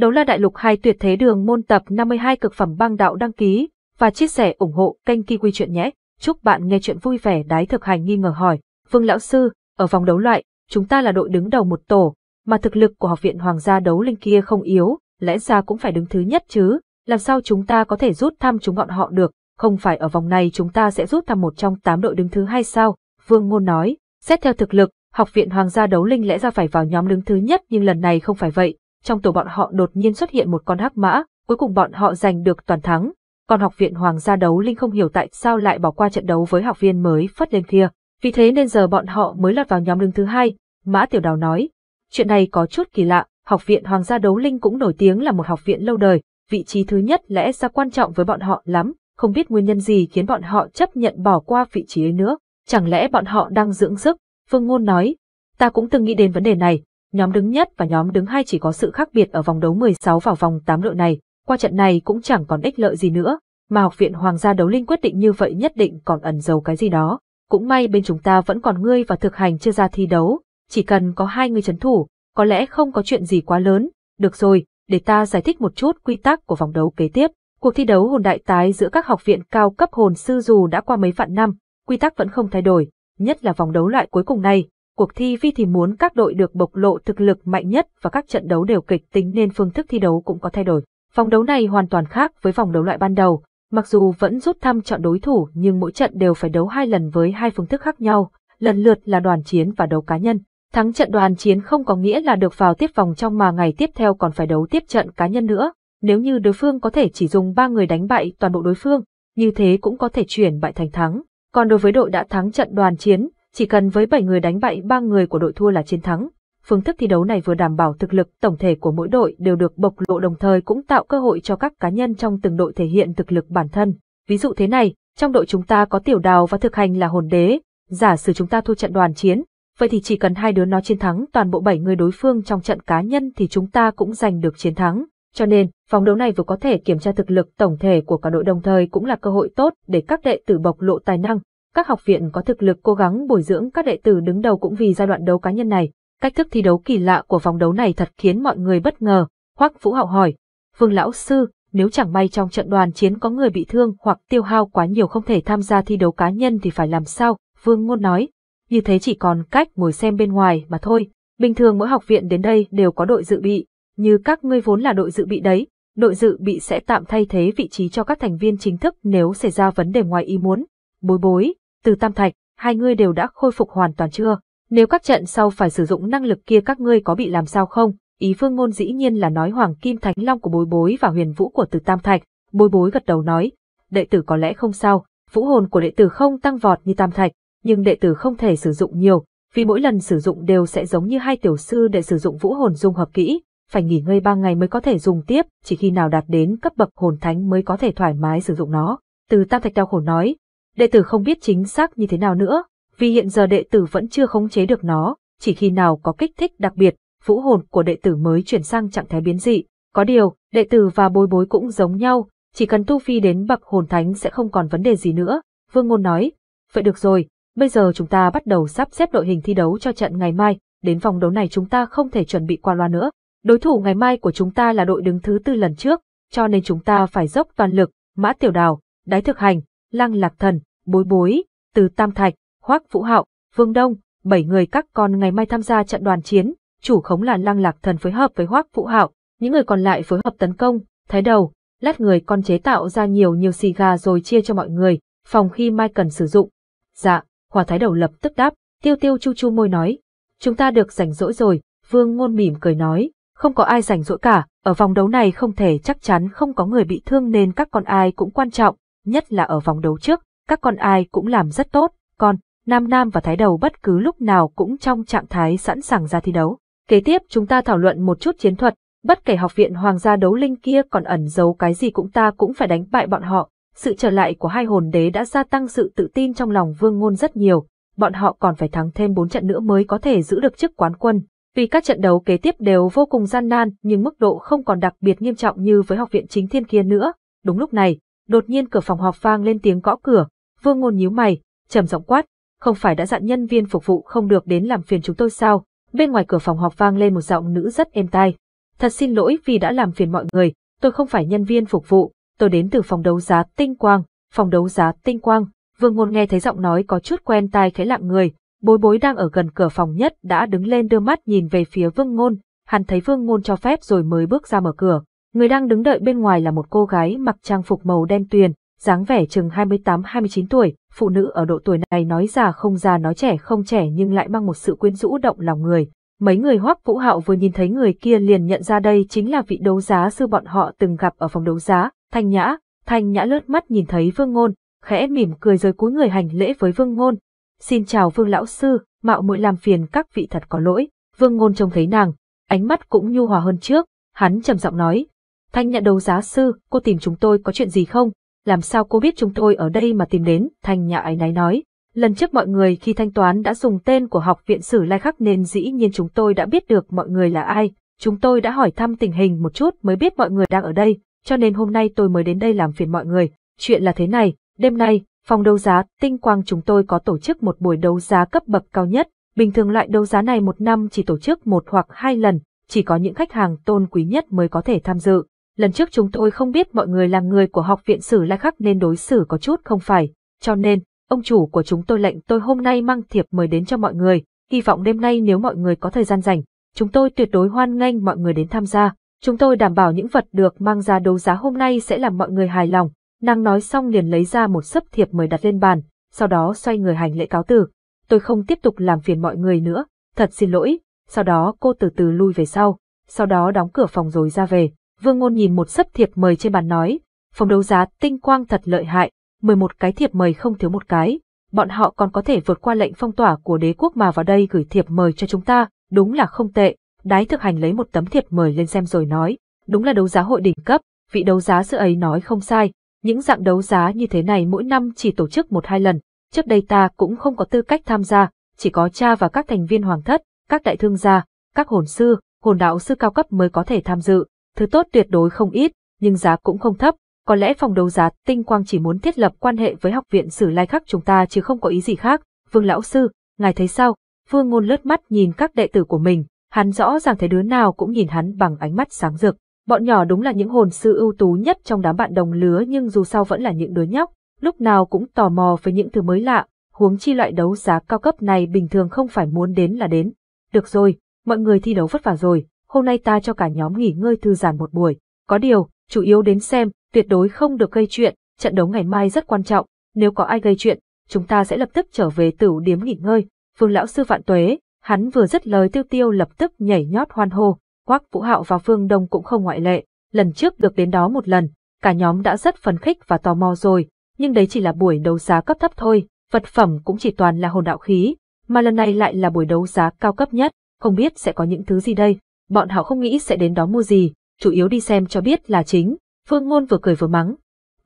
Đấu la đại lục hai tuyệt thế đường môn tập 52 cực phẩm băng đạo đăng ký và chia sẻ ủng hộ kênh Ki Quy Chuyện nhé. Chúc bạn nghe chuyện vui vẻ đái thực hành nghi ngờ hỏi. Vương Lão Sư, ở vòng đấu loại, chúng ta là đội đứng đầu một tổ, mà thực lực của học viện Hoàng gia đấu linh kia không yếu, lẽ ra cũng phải đứng thứ nhất chứ, làm sao chúng ta có thể rút thăm chúng bọn họ được, không phải ở vòng này chúng ta sẽ rút thăm một trong tám đội đứng thứ hai sao? Vương Ngôn nói, xét theo thực lực, học viện Hoàng gia đấu linh lẽ ra phải vào nhóm đứng thứ nhất nhưng lần này không phải vậy, trong tổ bọn họ đột nhiên xuất hiện một con hắc mã, cuối cùng bọn họ giành được toàn thắng. Còn học viện Hoàng gia đấu linh không hiểu tại sao lại bỏ qua trận đấu với học viên mới phất lên kia, vì thế nên giờ bọn họ mới lọt vào nhóm đứng thứ hai, Mã Tiểu Đào nói. Chuyện này có chút kỳ lạ, học viện Hoàng gia đấu linh cũng nổi tiếng là một học viện lâu đời, vị trí thứ nhất lẽ ra quan trọng với bọn họ lắm, không biết nguyên nhân gì khiến bọn họ chấp nhận bỏ qua vị trí ấy nữa. Chẳng lẽ bọn họ đang dưỡng sức? Phương Ngôn nói, ta cũng từng nghĩ đến vấn đề này, Nhóm đứng nhất và nhóm đứng hai chỉ có sự khác biệt ở vòng đấu 16 vào vòng 8 đội này, qua trận này cũng chẳng còn ích lợi gì nữa, mà học viện Hoàng gia đấu linh quyết định như vậy nhất định còn ẩn giấu cái gì đó. Cũng may bên chúng ta vẫn còn ngươi và thực hành chưa ra thi đấu, chỉ cần có hai người chấn thủ, có lẽ không có chuyện gì quá lớn. Được rồi, để ta giải thích một chút quy tắc của vòng đấu kế tiếp. Cuộc thi đấu hồn đại tái giữa các học viện cao cấp hồn sư dù đã qua mấy vạn năm, quy tắc vẫn không thay đổi, nhất là vòng đấu loại cuối cùng này, cuộc thi vi thì muốn các đội được bộc lộ thực lực mạnh nhất và các trận đấu đều kịch tính nên phương thức thi đấu cũng có thay đổi. Vòng đấu này hoàn toàn khác với vòng đấu loại ban đầu, mặc dù vẫn rút thăm chọn đối thủ nhưng mỗi trận đều phải đấu hai lần với hai phương thức khác nhau, lần lượt là đoàn chiến và đấu cá nhân. Thắng trận đoàn chiến không có nghĩa là được vào tiếp vòng trong mà ngày tiếp theo còn phải đấu tiếp trận cá nhân nữa. Nếu như đối phương có thể chỉ dùng ba người đánh bại toàn bộ đối phương, như thế cũng có thể chuyển bại thành thắng. Còn đối với đội đã thắng trận đoàn chiến, chỉ cần với 7 người đánh bại 3 người của đội thua là chiến thắng. Phương thức thi đấu này vừa đảm bảo thực lực tổng thể của mỗi đội đều được bộc lộ đồng thời cũng tạo cơ hội cho các cá nhân trong từng đội thể hiện thực lực bản thân. Ví dụ thế này, trong đội chúng ta có tiểu đào và thực hành là hồn đế, giả sử chúng ta thua trận đoàn chiến, vậy thì chỉ cần hai đứa nó chiến thắng toàn bộ 7 người đối phương trong trận cá nhân thì chúng ta cũng giành được chiến thắng. Cho nên, vòng đấu này vừa có thể kiểm tra thực lực tổng thể của cả đội đồng thời cũng là cơ hội tốt để các đệ tử bộc lộ tài năng, các học viện có thực lực cố gắng bồi dưỡng các đệ tử đứng đầu cũng vì giai đoạn đấu cá nhân này. Cách thức thi đấu kỳ lạ của vòng đấu này thật khiến mọi người bất ngờ. Hoắc Vũ Hạo hỏi, Vương Lão Sư, nếu chẳng may trong trận đoàn chiến có người bị thương hoặc tiêu hao quá nhiều không thể tham gia thi đấu cá nhân thì phải làm sao? Vương Ngôn nói, như thế chỉ còn cách ngồi xem bên ngoài mà thôi. Bình thường mỗi học viện đến đây đều có đội dự bị, như các ngươi vốn là đội dự bị đấy, đội dự bị sẽ tạm thay thế vị trí cho các thành viên chính thức nếu xảy ra vấn đề ngoài ý muốn. Bối bối, từ Tam Thạch, hai ngươi đều đã khôi phục hoàn toàn chưa? Nếu các trận sau phải sử dụng năng lực kia các ngươi có bị làm sao không? Ý phương ngôn dĩ nhiên là nói Hoàng Kim Thánh Long của bối bối và huyền vũ của từ Tam Thạch, bối bối gật đầu nói, đệ tử có lẽ không sao, vũ hồn của đệ tử không tăng vọt như Tam Thạch, nhưng đệ tử không thể sử dụng nhiều, vì mỗi lần sử dụng đều sẽ giống như hai tiểu sư để sử dụng vũ hồn dung hợp kỹ, phải nghỉ ngơi ba ngày mới có thể dùng tiếp, chỉ khi nào đạt đến cấp bậc hồn thánh mới có thể thoải mái sử dụng nó. Từ Tam Thạch đau khổ nói, Đệ tử không biết chính xác như thế nào nữa, vì hiện giờ đệ tử vẫn chưa khống chế được nó, chỉ khi nào có kích thích đặc biệt, vũ hồn của đệ tử mới chuyển sang trạng thái biến dị. Có điều, đệ tử và bối bối cũng giống nhau, chỉ cần tu phi đến bậc hồn thánh sẽ không còn vấn đề gì nữa, Vương Ngôn nói. Vậy được rồi, bây giờ chúng ta bắt đầu sắp xếp đội hình thi đấu cho trận ngày mai, đến vòng đấu này chúng ta không thể chuẩn bị qua loa nữa. Đối thủ ngày mai của chúng ta là đội đứng thứ tư lần trước, cho nên chúng ta phải dốc toàn lực, Mã Tiểu Đào, Đái Thực Hành, Lăng Lạc Thần, Bối Bối, Từ Tam Thạch, Hoác Vũ Hạo, Vương Đông, bảy người các con ngày mai tham gia trận đoàn chiến, chủ khống là Lăng Lạc Thần phối hợp với Hoác Vũ Hạo, những người còn lại phối hợp tấn công, thái đầu, lát người con chế tạo ra nhiều nhiều xì gà rồi chia cho mọi người, phòng khi mai cần sử dụng. Dạ, Hòa Thái đầu lập tức đáp, tiêu tiêu chu chu môi nói. Chúng ta được rảnh rỗi rồi, Vương Ngôn mỉm cười nói, không có ai rảnh rỗi cả, ở vòng đấu này không thể chắc chắn không có người bị thương nên các con ai cũng quan trọng, nhất là ở vòng đấu trước, các con ai cũng làm rất tốt, còn Nam Nam và Thái Đầu bất cứ lúc nào cũng trong trạng thái sẵn sàng ra thi đấu. Kế tiếp chúng ta thảo luận một chút chiến thuật, bất kể học viện hoàng gia đấu linh kia còn ẩn giấu cái gì cũng ta cũng phải đánh bại bọn họ. Sự trở lại của hai hồn đế đã gia tăng sự tự tin trong lòng vương ngôn rất nhiều, bọn họ còn phải thắng thêm bốn trận nữa mới có thể giữ được chức quán quân. Vì các trận đấu kế tiếp đều vô cùng gian nan nhưng mức độ không còn đặc biệt nghiêm trọng như với học viện chính thiên kia nữa. Đúng lúc này, đột nhiên cửa phòng họp vang lên tiếng gõ cửa, Vương Ngôn nhíu mày, trầm giọng quát, không phải đã dặn nhân viên phục vụ không được đến làm phiền chúng tôi sao? Bên ngoài cửa phòng họp vang lên một giọng nữ rất êm tai. Thật xin lỗi vì đã làm phiền mọi người, tôi không phải nhân viên phục vụ, tôi đến từ phòng đấu giá Tinh Quang, phòng đấu giá Tinh Quang. Vương Ngôn nghe thấy giọng nói có chút quen tai khẽ lặng người, bối bối đang ở gần cửa phòng nhất đã đứng lên đưa mắt nhìn về phía Vương Ngôn, hắn thấy Vương Ngôn cho phép rồi mới bước ra mở cửa. Người đang đứng đợi bên ngoài là một cô gái mặc trang phục màu đen tuyền, dáng vẻ chừng 28-29 tuổi, phụ nữ ở độ tuổi này nói già không già nói trẻ không trẻ nhưng lại mang một sự quyến rũ động lòng người. Mấy người hoắc vũ hạo vừa nhìn thấy người kia liền nhận ra đây chính là vị đấu giá sư bọn họ từng gặp ở phòng đấu giá, Thanh Nhã. Thanh Nhã lướt mắt nhìn thấy Vương Ngôn, khẽ mỉm cười rồi cúi người hành lễ với Vương Ngôn. Xin chào Vương Lão Sư, mạo muội làm phiền các vị thật có lỗi. Vương Ngôn trông thấy nàng, ánh mắt cũng nhu hòa hơn trước, hắn trầm giọng nói, Thanh nhận đấu giá sư, cô tìm chúng tôi có chuyện gì không? Làm sao cô biết chúng tôi ở đây mà tìm đến? Thanh nhà ái náy nói. Lần trước mọi người khi thanh toán đã dùng tên của học viện sử lai khắc nên dĩ nhiên chúng tôi đã biết được mọi người là ai. Chúng tôi đã hỏi thăm tình hình một chút mới biết mọi người đang ở đây, cho nên hôm nay tôi mới đến đây làm phiền mọi người. Chuyện là thế này, đêm nay, phòng đấu giá Tinh Quang chúng tôi có tổ chức một buổi đấu giá cấp bậc cao nhất. Bình thường loại đấu giá này một năm chỉ tổ chức một hoặc hai lần, chỉ có những khách hàng tôn quý nhất mới có thể tham dự lần trước chúng tôi không biết mọi người làm người của học viện sử lai khắc nên đối xử có chút không phải, cho nên, ông chủ của chúng tôi lệnh tôi hôm nay mang thiệp mời đến cho mọi người, hy vọng đêm nay nếu mọi người có thời gian rảnh, chúng tôi tuyệt đối hoan nghênh mọi người đến tham gia, chúng tôi đảm bảo những vật được mang ra đấu giá hôm nay sẽ làm mọi người hài lòng. Nàng nói xong liền lấy ra một sấp thiệp mời đặt lên bàn, sau đó xoay người hành lễ cáo từ. Tôi không tiếp tục làm phiền mọi người nữa, thật xin lỗi. Sau đó cô từ từ lui về sau, sau đó đóng cửa phòng rồi ra về. Vương Ngôn nhìn một sấp thiệp mời trên bàn nói, phòng đấu giá tinh quang thật lợi hại, 11 cái thiệp mời không thiếu một cái, bọn họ còn có thể vượt qua lệnh phong tỏa của đế quốc mà vào đây gửi thiệp mời cho chúng ta, đúng là không tệ. Đái thực hành lấy một tấm thiệp mời lên xem rồi nói, đúng là đấu giá hội đỉnh cấp, vị đấu giá sư ấy nói không sai, những dạng đấu giá như thế này mỗi năm chỉ tổ chức một hai lần, trước đây ta cũng không có tư cách tham gia, chỉ có cha và các thành viên hoàng thất, các đại thương gia, các hồn sư, hồn đạo sư cao cấp mới có thể tham dự, thứ tốt tuyệt đối không ít, nhưng giá cũng không thấp, có lẽ phòng đấu giá tinh quang chỉ muốn thiết lập quan hệ với học viện sử lai khắc chúng ta chứ không có ý gì khác. Vương lão sư, ngài thấy sao? Vương ngôn lướt mắt nhìn các đệ tử của mình, hắn rõ ràng thấy đứa nào cũng nhìn hắn bằng ánh mắt sáng rực. Bọn nhỏ đúng là những hồn sư ưu tú nhất trong đám bạn đồng lứa nhưng dù sao vẫn là những đứa nhóc, lúc nào cũng tò mò với những thứ mới lạ, huống chi loại đấu giá cao cấp này bình thường không phải muốn đến là đến. Được rồi, mọi người thi đấu vất vả rồi, hôm nay ta cho cả nhóm nghỉ ngơi thư giãn một buổi. Có điều, chủ yếu đến xem, tuyệt đối không được gây chuyện, trận đấu ngày mai rất quan trọng, nếu có ai gây chuyện, chúng ta sẽ lập tức trở về Tử điếm nghỉ ngơi. Phương lão sư vạn tuế, hắn vừa dứt lời tiêu tiêu lập tức nhảy nhót hoan hô, Hoắc Vũ Hạo và Phương Đông cũng không ngoại lệ, lần trước được đến đó một lần, cả nhóm đã rất phấn khích và tò mò rồi, nhưng đấy chỉ là buổi đấu giá cấp thấp thôi, vật phẩm cũng chỉ toàn là hồn đạo khí, mà lần này lại là buổi đấu giá cao cấp nhất, không biết sẽ có những thứ gì đây bọn họ không nghĩ sẽ đến đó mua gì, chủ yếu đi xem cho biết là chính, Phương Ngôn vừa cười vừa mắng.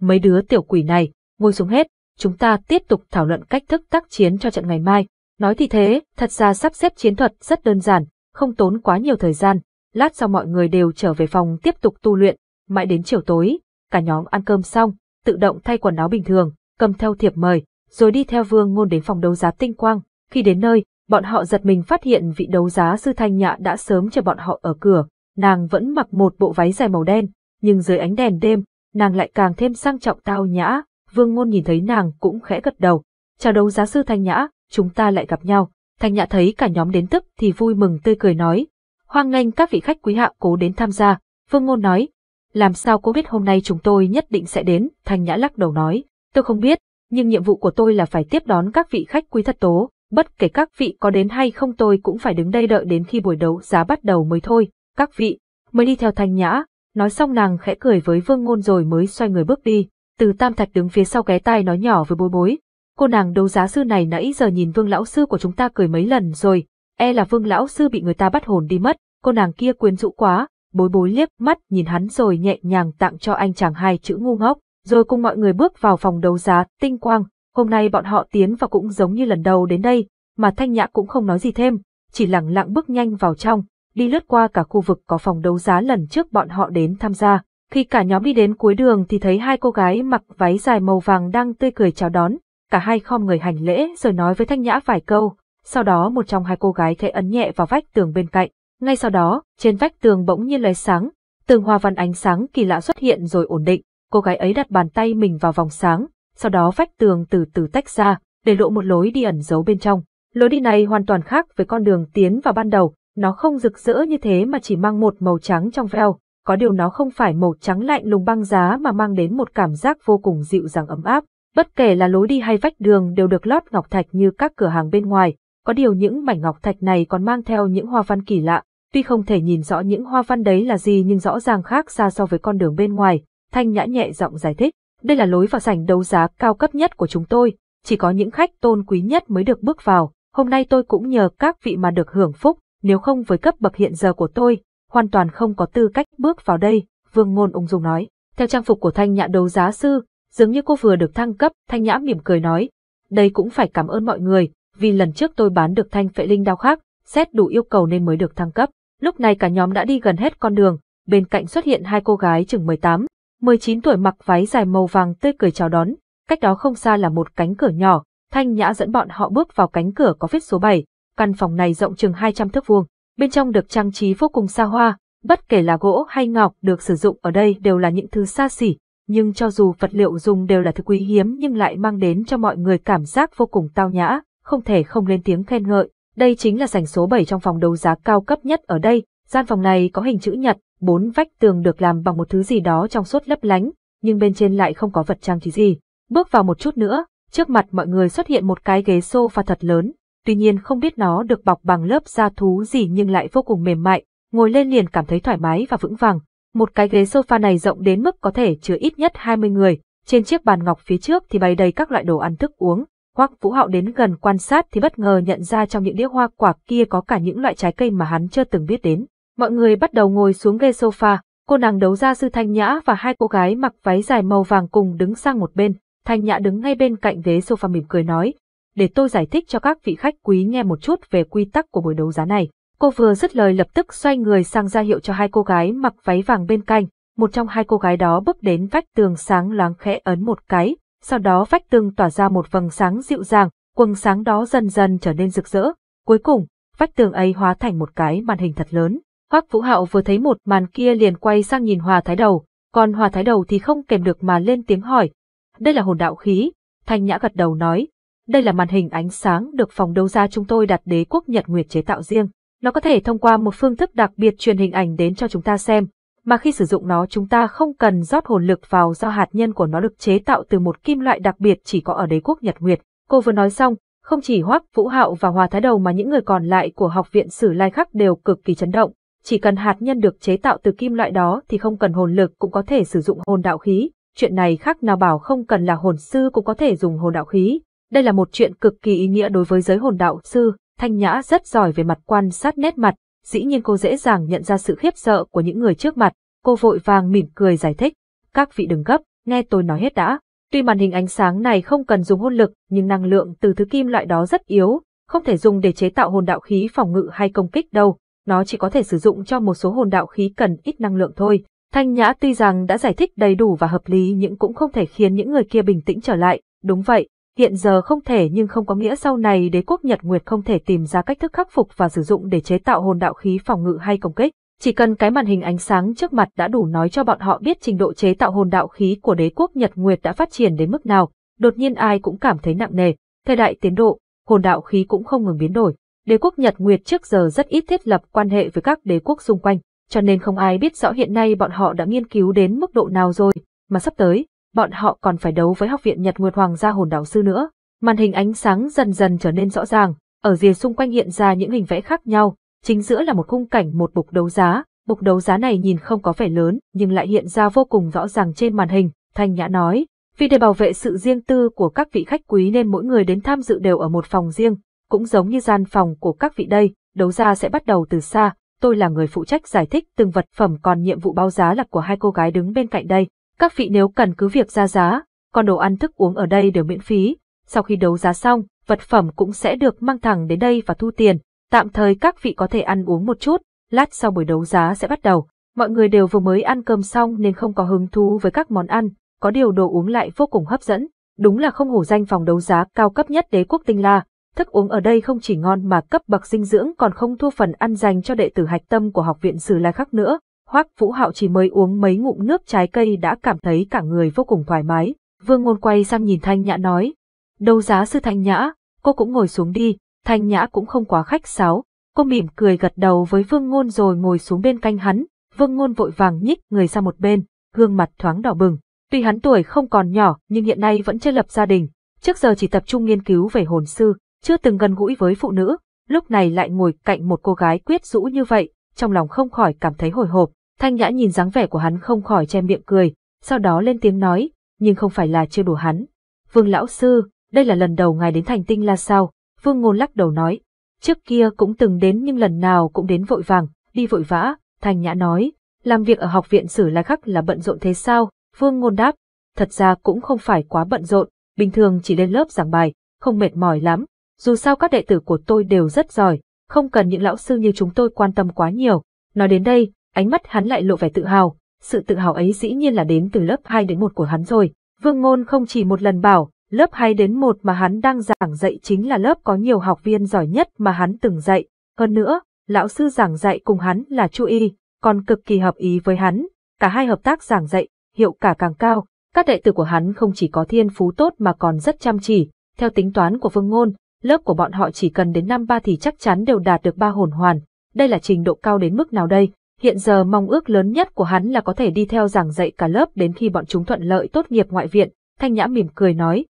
Mấy đứa tiểu quỷ này, ngồi xuống hết, chúng ta tiếp tục thảo luận cách thức tác chiến cho trận ngày mai. Nói thì thế, thật ra sắp xếp chiến thuật rất đơn giản, không tốn quá nhiều thời gian. Lát sau mọi người đều trở về phòng tiếp tục tu luyện, mãi đến chiều tối, cả nhóm ăn cơm xong, tự động thay quần áo bình thường, cầm theo thiệp mời, rồi đi theo Vương Ngôn đến phòng đấu giá tinh quang. Khi đến nơi, bọn họ giật mình phát hiện vị đấu giá sư Thanh Nhã đã sớm chờ bọn họ ở cửa, nàng vẫn mặc một bộ váy dài màu đen, nhưng dưới ánh đèn đêm, nàng lại càng thêm sang trọng tao nhã, Vương Ngôn nhìn thấy nàng cũng khẽ gật đầu. Chào đấu giá sư Thanh Nhã, chúng ta lại gặp nhau. Thanh Nhã thấy cả nhóm đến tức thì vui mừng tươi cười nói. Hoan nghênh các vị khách quý hạ cố đến tham gia, Vương Ngôn nói. Làm sao cô biết hôm nay chúng tôi nhất định sẽ đến, Thanh Nhã lắc đầu nói. Tôi không biết, nhưng nhiệm vụ của tôi là phải tiếp đón các vị khách quý thật tố, bất kể các vị có đến hay không tôi cũng phải đứng đây đợi đến khi buổi đấu giá bắt đầu mới thôi, các vị, mới đi theo thanh nhã, nói xong nàng khẽ cười với vương ngôn rồi mới xoay người bước đi, từ tam thạch đứng phía sau ghé tai nói nhỏ với bối bối, cô nàng đấu giá sư này nãy giờ nhìn vương lão sư của chúng ta cười mấy lần rồi, e là vương lão sư bị người ta bắt hồn đi mất, cô nàng kia quyến rũ quá, bối bối liếc mắt nhìn hắn rồi nhẹ nhàng tặng cho anh chàng hai chữ ngu ngốc, rồi cùng mọi người bước vào phòng đấu giá tinh quang, Hôm nay bọn họ tiến vào cũng giống như lần đầu đến đây, mà Thanh Nhã cũng không nói gì thêm, chỉ lẳng lặng bước nhanh vào trong, đi lướt qua cả khu vực có phòng đấu giá lần trước bọn họ đến tham gia. Khi cả nhóm đi đến cuối đường thì thấy hai cô gái mặc váy dài màu vàng đang tươi cười chào đón, cả hai khom người hành lễ rồi nói với Thanh Nhã vài câu, sau đó một trong hai cô gái khẽ ấn nhẹ vào vách tường bên cạnh. Ngay sau đó, trên vách tường bỗng nhiên lóe sáng, tường hoa văn ánh sáng kỳ lạ xuất hiện rồi ổn định, cô gái ấy đặt bàn tay mình vào vòng sáng, sau đó vách tường từ từ tách ra, để lộ một lối đi ẩn giấu bên trong. Lối đi này hoàn toàn khác với con đường tiến vào ban đầu, nó không rực rỡ như thế mà chỉ mang một màu trắng trong veo, có điều nó không phải màu trắng lạnh lùng băng giá mà mang đến một cảm giác vô cùng dịu dàng ấm áp. Bất kể là lối đi hay vách đường đều được lót ngọc thạch như các cửa hàng bên ngoài, có điều những mảnh ngọc thạch này còn mang theo những hoa văn kỳ lạ, tuy không thể nhìn rõ những hoa văn đấy là gì nhưng rõ ràng khác xa so với con đường bên ngoài, Thanh Nhã nhẹ giọng giải thích. Đây là lối vào sảnh đấu giá cao cấp nhất của chúng tôi, chỉ có những khách tôn quý nhất mới được bước vào. Hôm nay tôi cũng nhờ các vị mà được hưởng phúc, nếu không với cấp bậc hiện giờ của tôi, hoàn toàn không có tư cách bước vào đây, Vương Ngôn ung dung nói. Theo trang phục của thanh nhã đấu giá sư, dường như cô vừa được thăng cấp, thanh nhã mỉm cười nói. Đây cũng phải cảm ơn mọi người, vì lần trước tôi bán được thanh phệ linh đao khác, xét đủ yêu cầu nên mới được thăng cấp. Lúc này cả nhóm đã đi gần hết con đường, bên cạnh xuất hiện hai cô gái chừng 18, 19 tuổi mặc váy dài màu vàng tươi cười chào đón, cách đó không xa là một cánh cửa nhỏ, Thanh Nhã dẫn bọn họ bước vào cánh cửa có viết số 7, căn phòng này rộng chừng 200 thước vuông, bên trong được trang trí vô cùng xa hoa, bất kể là gỗ hay ngọc được sử dụng ở đây đều là những thứ xa xỉ, nhưng cho dù vật liệu dùng đều là thứ quý hiếm nhưng lại mang đến cho mọi người cảm giác vô cùng tao nhã, không thể không lên tiếng khen ngợi. Đây chính là sảnh số 7 trong phòng đấu giá cao cấp nhất ở đây, Gian phòng này có hình chữ nhật, bốn vách tường được làm bằng một thứ gì đó trong suốt lấp lánh, nhưng bên trên lại không có vật trang trí gì. Bước vào một chút nữa, trước mặt mọi người xuất hiện một cái ghế sofa thật lớn, tuy nhiên không biết nó được bọc bằng lớp da thú gì nhưng lại vô cùng mềm mại, ngồi lên liền cảm thấy thoải mái và vững vàng. Một cái ghế sofa này rộng đến mức có thể chứa ít nhất 20 người, trên chiếc bàn ngọc phía trước thì bày đầy các loại đồ ăn thức uống. Hoắc Vũ Hạo đến gần quan sát thì bất ngờ nhận ra trong những đĩa hoa quả kia có cả những loại trái cây mà hắn chưa từng biết đến. Mọi người bắt đầu ngồi xuống ghế sofa, cô nàng đấu gia sư Thanh Nhã và hai cô gái mặc váy dài màu vàng cùng đứng sang một bên. Thanh Nhã đứng ngay bên cạnh ghế sofa mỉm cười nói, để tôi giải thích cho các vị khách quý nghe một chút về quy tắc của buổi đấu giá này. Cô vừa dứt lời lập tức xoay người sang ra hiệu cho hai cô gái mặc váy vàng bên cạnh, một trong hai cô gái đó bước đến vách tường sáng loáng khẽ ấn một cái, sau đó vách tường tỏa ra một vầng sáng dịu dàng, quầng sáng đó dần dần trở nên rực rỡ. Cuối cùng, vách tường ấy hóa thành một cái màn hình thật lớn, Hoắc Vũ Hạo vừa thấy một màn kia liền quay sang nhìn Hòa Thái Đầu, còn Hòa Thái Đầu thì không kèm được mà lên tiếng hỏi. Đây là hồn đạo khí, Thanh Nhã gật đầu nói. Đây là màn hình ánh sáng được phòng đấu giá chúng tôi đặt đế quốc Nhật Nguyệt chế tạo riêng. Nó có thể thông qua một phương thức đặc biệt truyền hình ảnh đến cho chúng ta xem, mà khi sử dụng nó chúng ta không cần rót hồn lực vào do hạt nhân của nó được chế tạo từ một kim loại đặc biệt chỉ có ở đế quốc Nhật Nguyệt. Cô vừa nói xong, không chỉ Hoắc Vũ Hạo và Hòa Thái Đầu mà những người còn lại của học viện Sử Lai Khắc đều cực kỳ chấn động. Chỉ cần hạt nhân được chế tạo từ kim loại đó thì không cần hồn lực cũng có thể sử dụng hồn đạo khí, chuyện này khác nào bảo không cần là hồn sư cũng có thể dùng hồn đạo khí. Đây là một chuyện cực kỳ ý nghĩa đối với giới hồn đạo sư, Thanh Nhã rất giỏi về mặt quan sát nét mặt, dĩ nhiên cô dễ dàng nhận ra sự khiếp sợ của những người trước mặt, cô vội vàng mỉm cười giải thích. Các vị đừng gấp, nghe tôi nói hết đã. Tuy màn hình ánh sáng này không cần dùng hôn lực, nhưng năng lượng từ thứ kim loại đó rất yếu, không thể dùng để chế tạo hồn đạo khí phòng ngự hay công kích đâu nó chỉ có thể sử dụng cho một số hồn đạo khí cần ít năng lượng thôi. Thanh Nhã tuy rằng đã giải thích đầy đủ và hợp lý nhưng cũng không thể khiến những người kia bình tĩnh trở lại, đúng vậy, hiện giờ không thể nhưng không có nghĩa sau này đế quốc Nhật Nguyệt không thể tìm ra cách thức khắc phục và sử dụng để chế tạo hồn đạo khí phòng ngự hay công kích. Chỉ cần cái màn hình ánh sáng trước mặt đã đủ nói cho bọn họ biết trình độ chế tạo hồn đạo khí của đế quốc Nhật Nguyệt đã phát triển đến mức nào, đột nhiên ai cũng cảm thấy nặng nề, thời đại tiến độ, hồn đạo khí cũng không ngừng biến đổi đế quốc Nhật Nguyệt trước giờ rất ít thiết lập quan hệ với các đế quốc xung quanh, cho nên không ai biết rõ hiện nay bọn họ đã nghiên cứu đến mức độ nào rồi, mà sắp tới, bọn họ còn phải đấu với học viện Nhật Nguyệt Hoàng gia hồn đạo sư nữa. Màn hình ánh sáng dần dần trở nên rõ ràng, ở rìa xung quanh hiện ra những hình vẽ khác nhau, chính giữa là một khung cảnh một bục đấu giá, bục đấu giá này nhìn không có vẻ lớn nhưng lại hiện ra vô cùng rõ ràng trên màn hình, Thanh Nhã nói. Vì để bảo vệ sự riêng tư của các vị khách quý nên mỗi người đến tham dự đều ở một phòng riêng, cũng giống như gian phòng của các vị đây, đấu giá sẽ bắt đầu từ xa, tôi là người phụ trách giải thích từng vật phẩm còn nhiệm vụ báo giá là của hai cô gái đứng bên cạnh đây. Các vị nếu cần cứ việc ra giá, còn đồ ăn thức uống ở đây đều miễn phí. Sau khi đấu giá xong, vật phẩm cũng sẽ được mang thẳng đến đây và thu tiền. Tạm thời các vị có thể ăn uống một chút, lát sau buổi đấu giá sẽ bắt đầu. Mọi người đều vừa mới ăn cơm xong nên không có hứng thú với các món ăn, có điều đồ uống lại vô cùng hấp dẫn. Đúng là không hổ danh phòng đấu giá cao cấp nhất đế quốc Tinh La, Thức uống ở đây không chỉ ngon mà cấp bậc dinh dưỡng còn không thua phần ăn dành cho đệ tử hạch tâm của học viện Sử Lai Khắc nữa. Hoắc Vũ Hạo chỉ mới uống mấy ngụm nước trái cây đã cảm thấy cả người vô cùng thoải mái. Vương Ngôn quay sang nhìn Thanh Nhã nói. Đâu giá sư Thanh Nhã, cô cũng ngồi xuống đi. Thanh Nhã cũng không quá khách sáo. Cô mỉm cười gật đầu với Vương Ngôn rồi ngồi xuống bên canh hắn. Vương Ngôn vội vàng nhích người sang một bên, gương mặt thoáng đỏ bừng. Tuy hắn tuổi không còn nhỏ nhưng hiện nay vẫn chưa lập gia đình. Trước giờ chỉ tập trung nghiên cứu về hồn sư, chưa từng gần gũi với phụ nữ, lúc này lại ngồi cạnh một cô gái quyết rũ như vậy, trong lòng không khỏi cảm thấy hồi hộp. Thanh Nhã nhìn dáng vẻ của hắn không khỏi che miệng cười, sau đó lên tiếng nói, nhưng không phải là chưa đủ hắn. Vương lão sư, đây là lần đầu ngài đến thành tinh là sao? Vương ngôn lắc đầu nói, trước kia cũng từng đến nhưng lần nào cũng đến vội vàng, đi vội vã, Thanh Nhã nói, làm việc ở học viện sử lai khắc là bận rộn thế sao? Vương ngôn đáp, thật ra cũng không phải quá bận rộn, bình thường chỉ lên lớp giảng bài, không mệt mỏi lắm, dù sao các đệ tử của tôi đều rất giỏi, không cần những lão sư như chúng tôi quan tâm quá nhiều. Nói đến đây, ánh mắt hắn lại lộ vẻ tự hào, sự tự hào ấy dĩ nhiên là đến từ lớp 2 đến 1 của hắn rồi. Vương Ngôn không chỉ một lần bảo, lớp 2 đến 1 mà hắn đang giảng dạy chính là lớp có nhiều học viên giỏi nhất mà hắn từng dạy. Hơn nữa, lão sư giảng dạy cùng hắn là Chu Y, còn cực kỳ hợp ý với hắn. Cả hai hợp tác giảng dạy, hiệu quả càng cao. Các đệ tử của hắn không chỉ có thiên phú tốt mà còn rất chăm chỉ. Theo tính toán của Vương Ngôn, lớp của bọn họ chỉ cần đến năm ba thì chắc chắn đều đạt được ba hồn hoàn, đây là trình độ cao đến mức nào đây? Hiện giờ mong ước lớn nhất của hắn là có thể đi theo giảng dạy cả lớp đến khi bọn chúng thuận lợi tốt nghiệp ngoại viện, Thanh Nhã mỉm cười nói.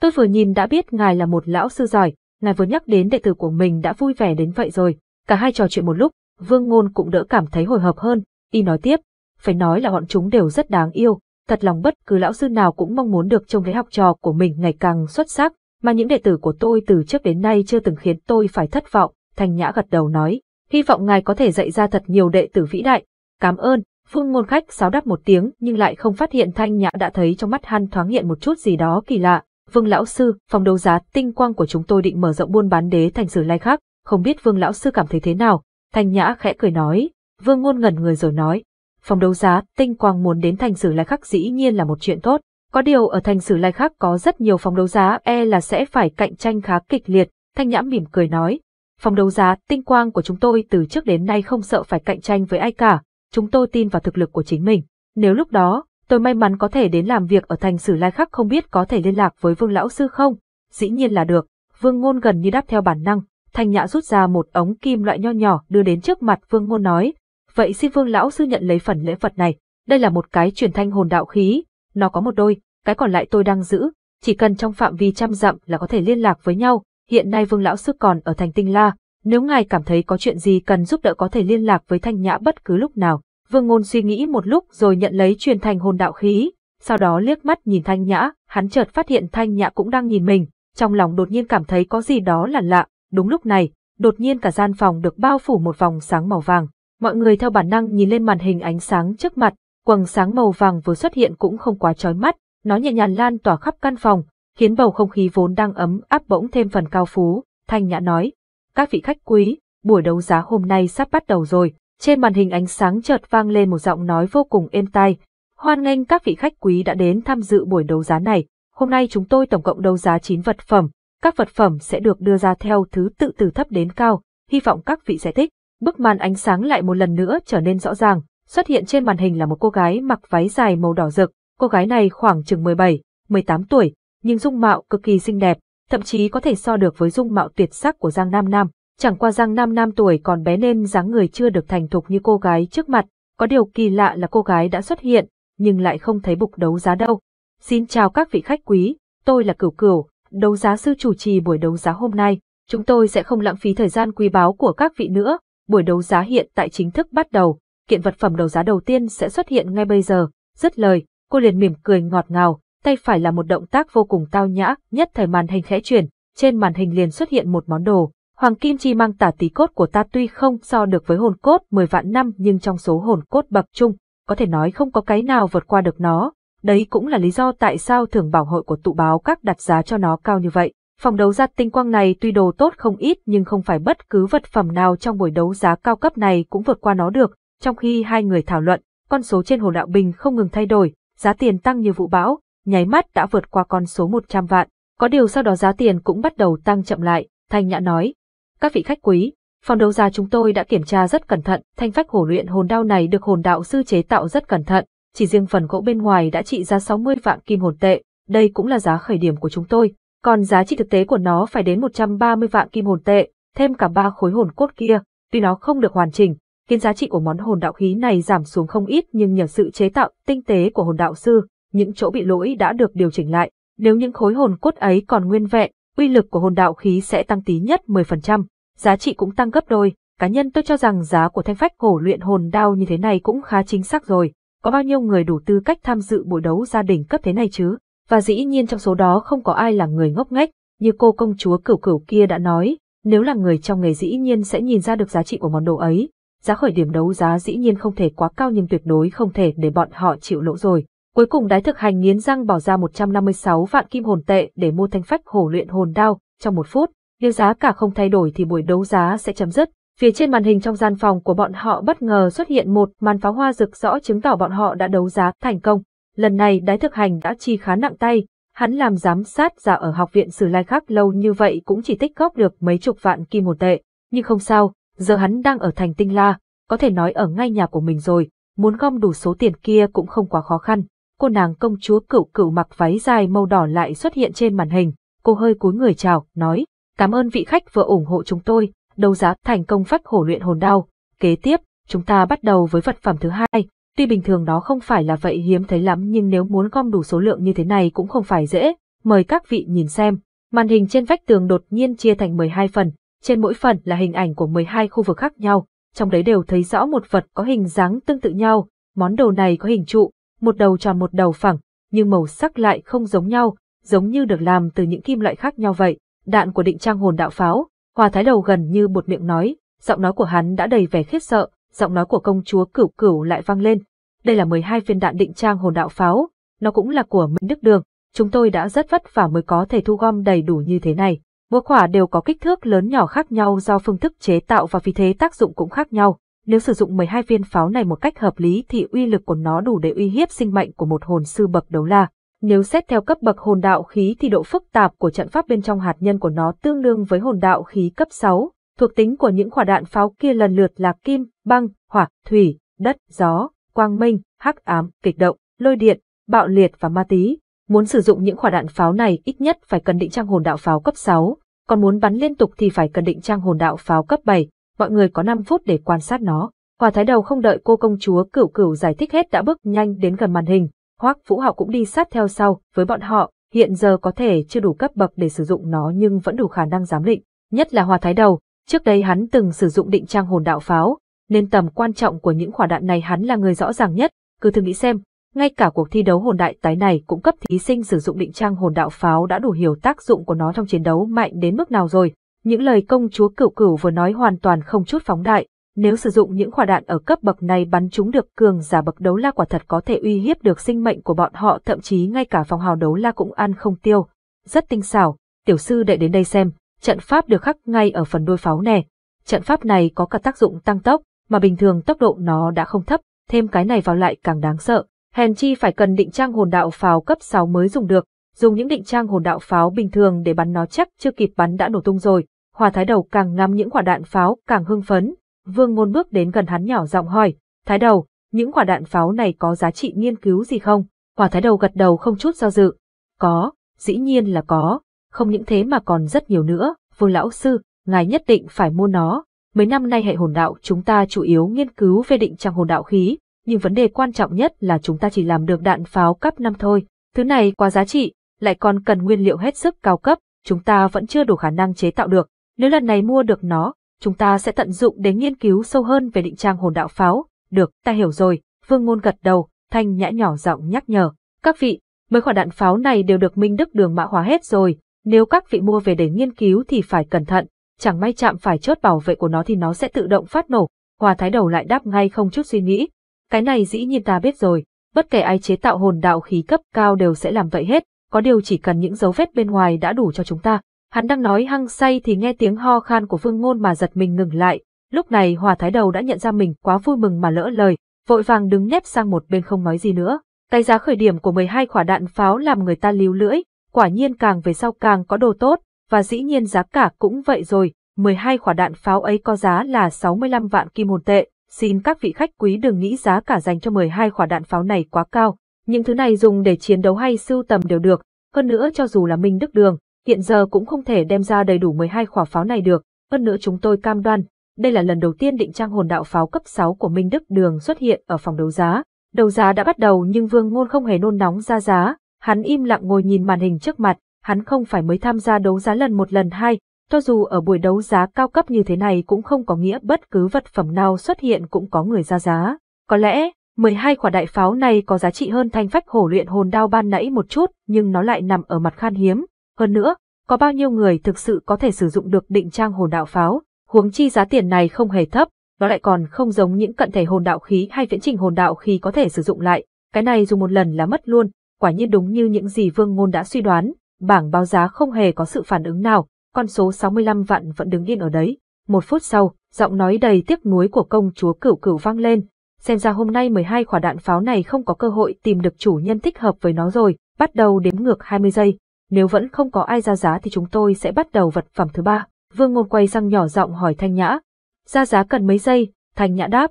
Tôi vừa nhìn đã biết ngài là một lão sư giỏi, ngài vừa nhắc đến đệ tử của mình đã vui vẻ đến vậy rồi. Cả hai trò chuyện một lúc, Vương Ngôn cũng đỡ cảm thấy hồi hộp hơn, y nói tiếp. Phải nói là bọn chúng đều rất đáng yêu, thật lòng bất cứ lão sư nào cũng mong muốn được trông thấy học trò của mình ngày càng xuất sắc, mà những đệ tử của tôi từ trước đến nay chưa từng khiến tôi phải thất vọng, Thanh Nhã gật đầu nói, hy vọng ngài có thể dạy ra thật nhiều đệ tử vĩ đại, cảm ơn, phương ngôn khách sáo đáp một tiếng nhưng lại không phát hiện Thanh Nhã đã thấy trong mắt hắn thoáng hiện một chút gì đó kỳ lạ, Vương Lão Sư, phòng đấu giá tinh quang của chúng tôi định mở rộng buôn bán đế thành sử lai khác, không biết Vương Lão Sư cảm thấy thế nào, Thanh Nhã khẽ cười nói, Vương Ngôn ngẩn người rồi nói, phòng đấu giá tinh quang muốn đến thành sử lai khác dĩ nhiên là một chuyện tốt, có điều ở thành sử lai khác có rất nhiều phòng đấu giá e là sẽ phải cạnh tranh khá kịch liệt, Thanh Nhã mỉm cười nói. Phòng đấu giá tinh quang của chúng tôi từ trước đến nay không sợ phải cạnh tranh với ai cả, chúng tôi tin vào thực lực của chính mình. Nếu lúc đó, tôi may mắn có thể đến làm việc ở thành sử lai khác không biết có thể liên lạc với Vương Lão Sư không? Dĩ nhiên là được, Vương Ngôn gần như đáp theo bản năng. Thanh Nhã rút ra một ống kim loại nho nhỏ đưa đến trước mặt Vương Ngôn nói, vậy xin Vương Lão Sư nhận lấy phần lễ vật này. Đây là một cái truyền thanh hồn đạo khí, nó có một đôi, cái còn lại tôi đang giữ, chỉ cần trong phạm vi trăm dặm là có thể liên lạc với nhau, hiện nay Vương Lão Sư còn ở thành Tinh La, nếu ngài cảm thấy có chuyện gì cần giúp đỡ có thể liên lạc với Thanh Nhã bất cứ lúc nào. Vương Ngôn suy nghĩ một lúc rồi nhận lấy truyền thành hồn đạo khí, sau đó liếc mắt nhìn Thanh Nhã, hắn chợt phát hiện Thanh Nhã cũng đang nhìn mình, trong lòng đột nhiên cảm thấy có gì đó là lạ, đúng lúc này, đột nhiên cả gian phòng được bao phủ một vòng sáng màu vàng. Mọi người theo bản năng nhìn lên màn hình ánh sáng trước mặt, quầng sáng màu vàng vừa xuất hiện cũng không quá chói mắt, nó nhẹ nhàng lan tỏa khắp căn phòng, khiến bầu không khí vốn đang ấm áp bỗng thêm phần cao phú, thanh nhã nói. Các vị khách quý, buổi đấu giá hôm nay sắp bắt đầu rồi. Trên màn hình ánh sáng chợt vang lên một giọng nói vô cùng êm tai. Hoan nghênh các vị khách quý đã đến tham dự buổi đấu giá này. Hôm nay chúng tôi tổng cộng đấu giá 9 vật phẩm. Các vật phẩm sẽ được đưa ra theo thứ tự từ thấp đến cao. Hy vọng các vị sẽ thích. Bức màn ánh sáng lại một lần nữa trở nên rõ ràng. Xuất hiện trên màn hình là một cô gái mặc váy dài màu đỏ rực, cô gái này khoảng chừng 17, 18 tuổi, nhưng dung mạo cực kỳ xinh đẹp, thậm chí có thể so được với dung mạo tuyệt sắc của Giang Nam Nam. Chẳng qua Giang Nam Nam tuổi còn bé nên dáng người chưa được thành thục như cô gái trước mặt, có điều kỳ lạ là cô gái đã xuất hiện, nhưng lại không thấy bục đấu giá đâu. Xin chào các vị khách quý, tôi là Cửu Cửu, đấu giá sư chủ trì buổi đấu giá hôm nay. Chúng tôi sẽ không lãng phí thời gian quý báu của các vị nữa, buổi đấu giá hiện tại chính thức bắt đầu kiện vật phẩm đấu giá đầu tiên sẽ xuất hiện ngay bây giờ. Dứt lời, cô liền mỉm cười ngọt ngào, tay phải là một động tác vô cùng tao nhã, nhất thời màn hình khẽ chuyển, trên màn hình liền xuất hiện một món đồ. Hoàng Kim Chi mang tả tí cốt của ta tuy không so được với hồn cốt 10 vạn năm nhưng trong số hồn cốt bậc trung, có thể nói không có cái nào vượt qua được nó. Đấy cũng là lý do tại sao thưởng bảo hội của tụ báo các đặt giá cho nó cao như vậy. Phòng đấu giá tinh quang này tuy đồ tốt không ít nhưng không phải bất cứ vật phẩm nào trong buổi đấu giá cao cấp này cũng vượt qua nó được. Trong khi hai người thảo luận, con số trên Hồ Đạo Bình không ngừng thay đổi, giá tiền tăng như vụ bão, nháy mắt đã vượt qua con số 100 vạn. Có điều sau đó giá tiền cũng bắt đầu tăng chậm lại, Thanh Nhã nói. Các vị khách quý, phòng đấu giá chúng tôi đã kiểm tra rất cẩn thận, thanh phách hổ luyện hồn đao này được hồn đạo sư chế tạo rất cẩn thận, chỉ riêng phần gỗ bên ngoài đã trị giá 60 vạn kim hồn tệ, đây cũng là giá khởi điểm của chúng tôi, còn giá trị thực tế của nó phải đến 130 vạn kim hồn tệ, thêm cả ba khối hồn cốt kia, tuy nó không được hoàn chỉnh, khiến giá trị của món hồn đạo khí này giảm xuống không ít nhưng nhờ sự chế tạo tinh tế của hồn đạo sư, những chỗ bị lỗi đã được điều chỉnh lại. Nếu những khối hồn cốt ấy còn nguyên vẹn, uy lực của hồn đạo khí sẽ tăng tí nhất 10%, giá trị cũng tăng gấp đôi. Cá nhân tôi cho rằng giá của thanh phách cổ luyện hồn đao như thế này cũng khá chính xác rồi. Có bao nhiêu người đủ tư cách tham dự buổi đấu gia đình cấp thế này chứ? Và dĩ nhiên trong số đó không có ai là người ngốc nghếch, như cô công chúa cửu cửu kia đã nói, nếu là người trong nghề dĩ nhiên sẽ nhìn ra được giá trị của món đồ ấy giá khởi điểm đấu giá dĩ nhiên không thể quá cao nhưng tuyệt đối không thể để bọn họ chịu lỗ rồi. Cuối cùng đái thực hành nghiến răng bỏ ra 156 vạn kim hồn tệ để mua thanh phách hổ luyện hồn đao, trong một phút, nếu giá cả không thay đổi thì buổi đấu giá sẽ chấm dứt. Phía trên màn hình trong gian phòng của bọn họ bất ngờ xuất hiện một màn pháo hoa rực rõ chứng tỏ bọn họ đã đấu giá thành công. Lần này đái thực hành đã chi khá nặng tay, hắn làm giám sát giả ở học viện Sử Lai khác lâu như vậy cũng chỉ tích góp được mấy chục vạn kim hồn tệ. Nhưng không sao, giờ hắn đang ở thành Tinh La, có thể nói ở ngay nhà của mình rồi, muốn gom đủ số tiền kia cũng không quá khó khăn. Cô nàng công chúa cựu cựu mặc váy dài màu đỏ lại xuất hiện trên màn hình, cô hơi cúi người chào, nói, cảm ơn vị khách vừa ủng hộ chúng tôi, đấu giá thành công phách hổ luyện hồn đao. Kế tiếp, chúng ta bắt đầu với vật phẩm thứ hai, tuy bình thường nó không phải là vậy hiếm thấy lắm nhưng nếu muốn gom đủ số lượng như thế này cũng không phải dễ, mời các vị nhìn xem. Màn hình trên vách tường đột nhiên chia thành 12 phần, trên mỗi phần là hình ảnh của 12 khu vực khác nhau, trong đấy đều thấy rõ một vật có hình dáng tương tự nhau, món đồ này có hình trụ, một đầu tròn một đầu phẳng, nhưng màu sắc lại không giống nhau, giống như được làm từ những kim loại khác nhau vậy. Đạn của định trang hồn đạo pháo, Hòa Thái Đầu gần như buột miệng nói, giọng nói của hắn đã đầy vẻ khiết sợ, giọng nói của công chúa Cửu Cửu lại vang lên. Đây là 12 viên đạn định trang hồn đạo pháo, nó cũng là của Minh Đức Đường, chúng tôi đã rất vất vả mới có thể thu gom đầy đủ như thế này. Mỗi quả đều có kích thước lớn nhỏ khác nhau do phương thức chế tạo và vì thế tác dụng cũng khác nhau. Nếu sử dụng 12 viên pháo này một cách hợp lý thì uy lực của nó đủ để uy hiếp sinh mệnh của một hồn sư bậc đấu la. Nếu xét theo cấp bậc hồn đạo khí thì độ phức tạp của trận pháp bên trong hạt nhân của nó tương đương với hồn đạo khí cấp 6. Thuộc tính của những quả đạn pháo kia lần lượt là kim, băng, hỏa, thủy, đất, gió, quang minh, hắc ám, kịch động, lôi điện, bạo liệt và ma tí. Muốn sử dụng những quả đạn pháo này ít nhất phải cần định trang hồn đạo pháo cấp 6, còn muốn bắn liên tục thì phải cần định trang hồn đạo pháo cấp 7, mọi người có 5 phút để quan sát nó. Hòa thái đầu không đợi cô công chúa cửu cửu giải thích hết đã bước nhanh đến gần màn hình, Hoắc Vũ Hạo cũng đi sát theo sau, với bọn họ, hiện giờ có thể chưa đủ cấp bậc để sử dụng nó nhưng vẫn đủ khả năng giám định, nhất là Hòa thái đầu, trước đây hắn từng sử dụng định trang hồn đạo pháo, nên tầm quan trọng của những quả đạn này hắn là người rõ ràng nhất, cứ thử nghĩ xem, ngay cả cuộc thi đấu hồn đại tái này cũng cấp thí sinh sử dụng định trang hồn đạo pháo đã đủ hiểu tác dụng của nó trong chiến đấu mạnh đến mức nào rồi. Những lời công chúa cửu cửu vừa nói hoàn toàn không chút phóng đại, nếu sử dụng những quả đạn ở cấp bậc này bắn chúng được cường giả bậc đấu la quả thật có thể uy hiếp được sinh mệnh của bọn họ thậm chí ngay cả phòng hào đấu la cũng ăn không tiêu. Rất tinh xảo, tiểu sư đệ đến đây xem, trận pháp được khắc ngay ở phần đôi pháo nè. Trận pháp này có cả tác dụng tăng tốc, mà bình thường tốc độ nó đã không thấp, thêm cái này vào lại càng đáng sợ hèn chi phải cần định trang hồn đạo pháo cấp 6 mới dùng được, dùng những định trang hồn đạo pháo bình thường để bắn nó chắc chưa kịp bắn đã nổ tung rồi. Hòa Thái Đầu càng ngắm những quả đạn pháo càng hưng phấn, Vương Ngôn bước đến gần hắn nhỏ giọng hỏi, "Thái Đầu, những quả đạn pháo này có giá trị nghiên cứu gì không?" Hòa Thái Đầu gật đầu không chút do dự, "Có, dĩ nhiên là có, không những thế mà còn rất nhiều nữa, Vương lão sư, ngài nhất định phải mua nó." Mấy năm nay hệ hồn đạo chúng ta chủ yếu nghiên cứu về định trang hồn đạo khí, nhưng vấn đề quan trọng nhất là chúng ta chỉ làm được đạn pháo cấp 5 thôi. Thứ này quá giá trị, lại còn cần nguyên liệu hết sức cao cấp, chúng ta vẫn chưa đủ khả năng chế tạo được. Nếu lần này mua được nó, chúng ta sẽ tận dụng để nghiên cứu sâu hơn về định trang hồn đạo pháo. Được, ta hiểu rồi, Vương Ngôn gật đầu, Thanh Nhã nhỏ giọng nhắc nhở. Các vị, mấy quả đạn pháo này đều được Minh Đức Đường mã hóa hết rồi, nếu các vị mua về để nghiên cứu thì phải cẩn thận, chẳng may chạm phải chốt bảo vệ của nó thì nó sẽ tự động phát nổ. Hòa thái đầu lại đáp ngay không chút suy nghĩ, cái này dĩ nhiên ta biết rồi, bất kể ai chế tạo hồn đạo khí cấp cao đều sẽ làm vậy hết, có điều chỉ cần những dấu vết bên ngoài đã đủ cho chúng ta. Hắn đang nói hăng say thì nghe tiếng ho khan của Phương Ngôn mà giật mình ngừng lại, lúc này Hòa Thái Đầu đã nhận ra mình quá vui mừng mà lỡ lời, vội vàng đứng nép sang một bên không nói gì nữa. Cái giá khởi điểm của 12 quả đạn pháo làm người ta líu lưỡi, quả nhiên càng về sau càng có đồ tốt, và dĩ nhiên giá cả cũng vậy rồi, 12 quả đạn pháo ấy có giá là 65 vạn kim hồn tệ, Xin các vị khách quý đừng nghĩ giá cả dành cho 12 quả đạn pháo này quá cao, những thứ này dùng để chiến đấu hay sưu tầm đều được, hơn nữa cho dù là Minh Đức Đường, hiện giờ cũng không thể đem ra đầy đủ 12 quả pháo này được, hơn nữa chúng tôi cam đoan, đây là lần đầu tiên định trang hồn đạo pháo cấp 6 của Minh Đức Đường xuất hiện ở phòng đấu giá. Đấu giá đã bắt đầu nhưng Vương Ngôn không hề nôn nóng ra giá, hắn im lặng ngồi nhìn màn hình trước mặt, hắn không phải mới tham gia đấu giá lần một lần hai, cho dù ở buổi đấu giá cao cấp như thế này cũng không có nghĩa bất cứ vật phẩm nào xuất hiện cũng có người ra giá. Có lẽ, 12 quả đại pháo này có giá trị hơn thanh phách hổ luyện hồn đao ban nãy một chút, nhưng nó lại nằm ở mặt khan hiếm. Hơn nữa, có bao nhiêu người thực sự có thể sử dụng được định trang hồn đạo pháo, huống chi giá tiền này không hề thấp, nó lại còn không giống những cận thể hồn đạo khí hay viễn trình hồn đạo khí có thể sử dụng lại, cái này dùng một lần là mất luôn, quả nhiên đúng như những gì Vương Ngôn đã suy đoán, bảng báo giá không hề có sự phản ứng nào, con số 65 vạn vẫn đứng yên ở đấy. Một phút sau, giọng nói đầy tiếc nuối của công chúa cửu cửu vang lên. Xem ra hôm nay 12 quả đạn pháo này không có cơ hội tìm được chủ nhân thích hợp với nó rồi, bắt đầu đếm ngược 20 giây. Nếu vẫn không có ai ra giá thì chúng tôi sẽ bắt đầu vật phẩm thứ ba. Vương Ngôn quay sang nhỏ giọng hỏi Thanh Nhã. Ra giá cần mấy giây? Thanh Nhã đáp.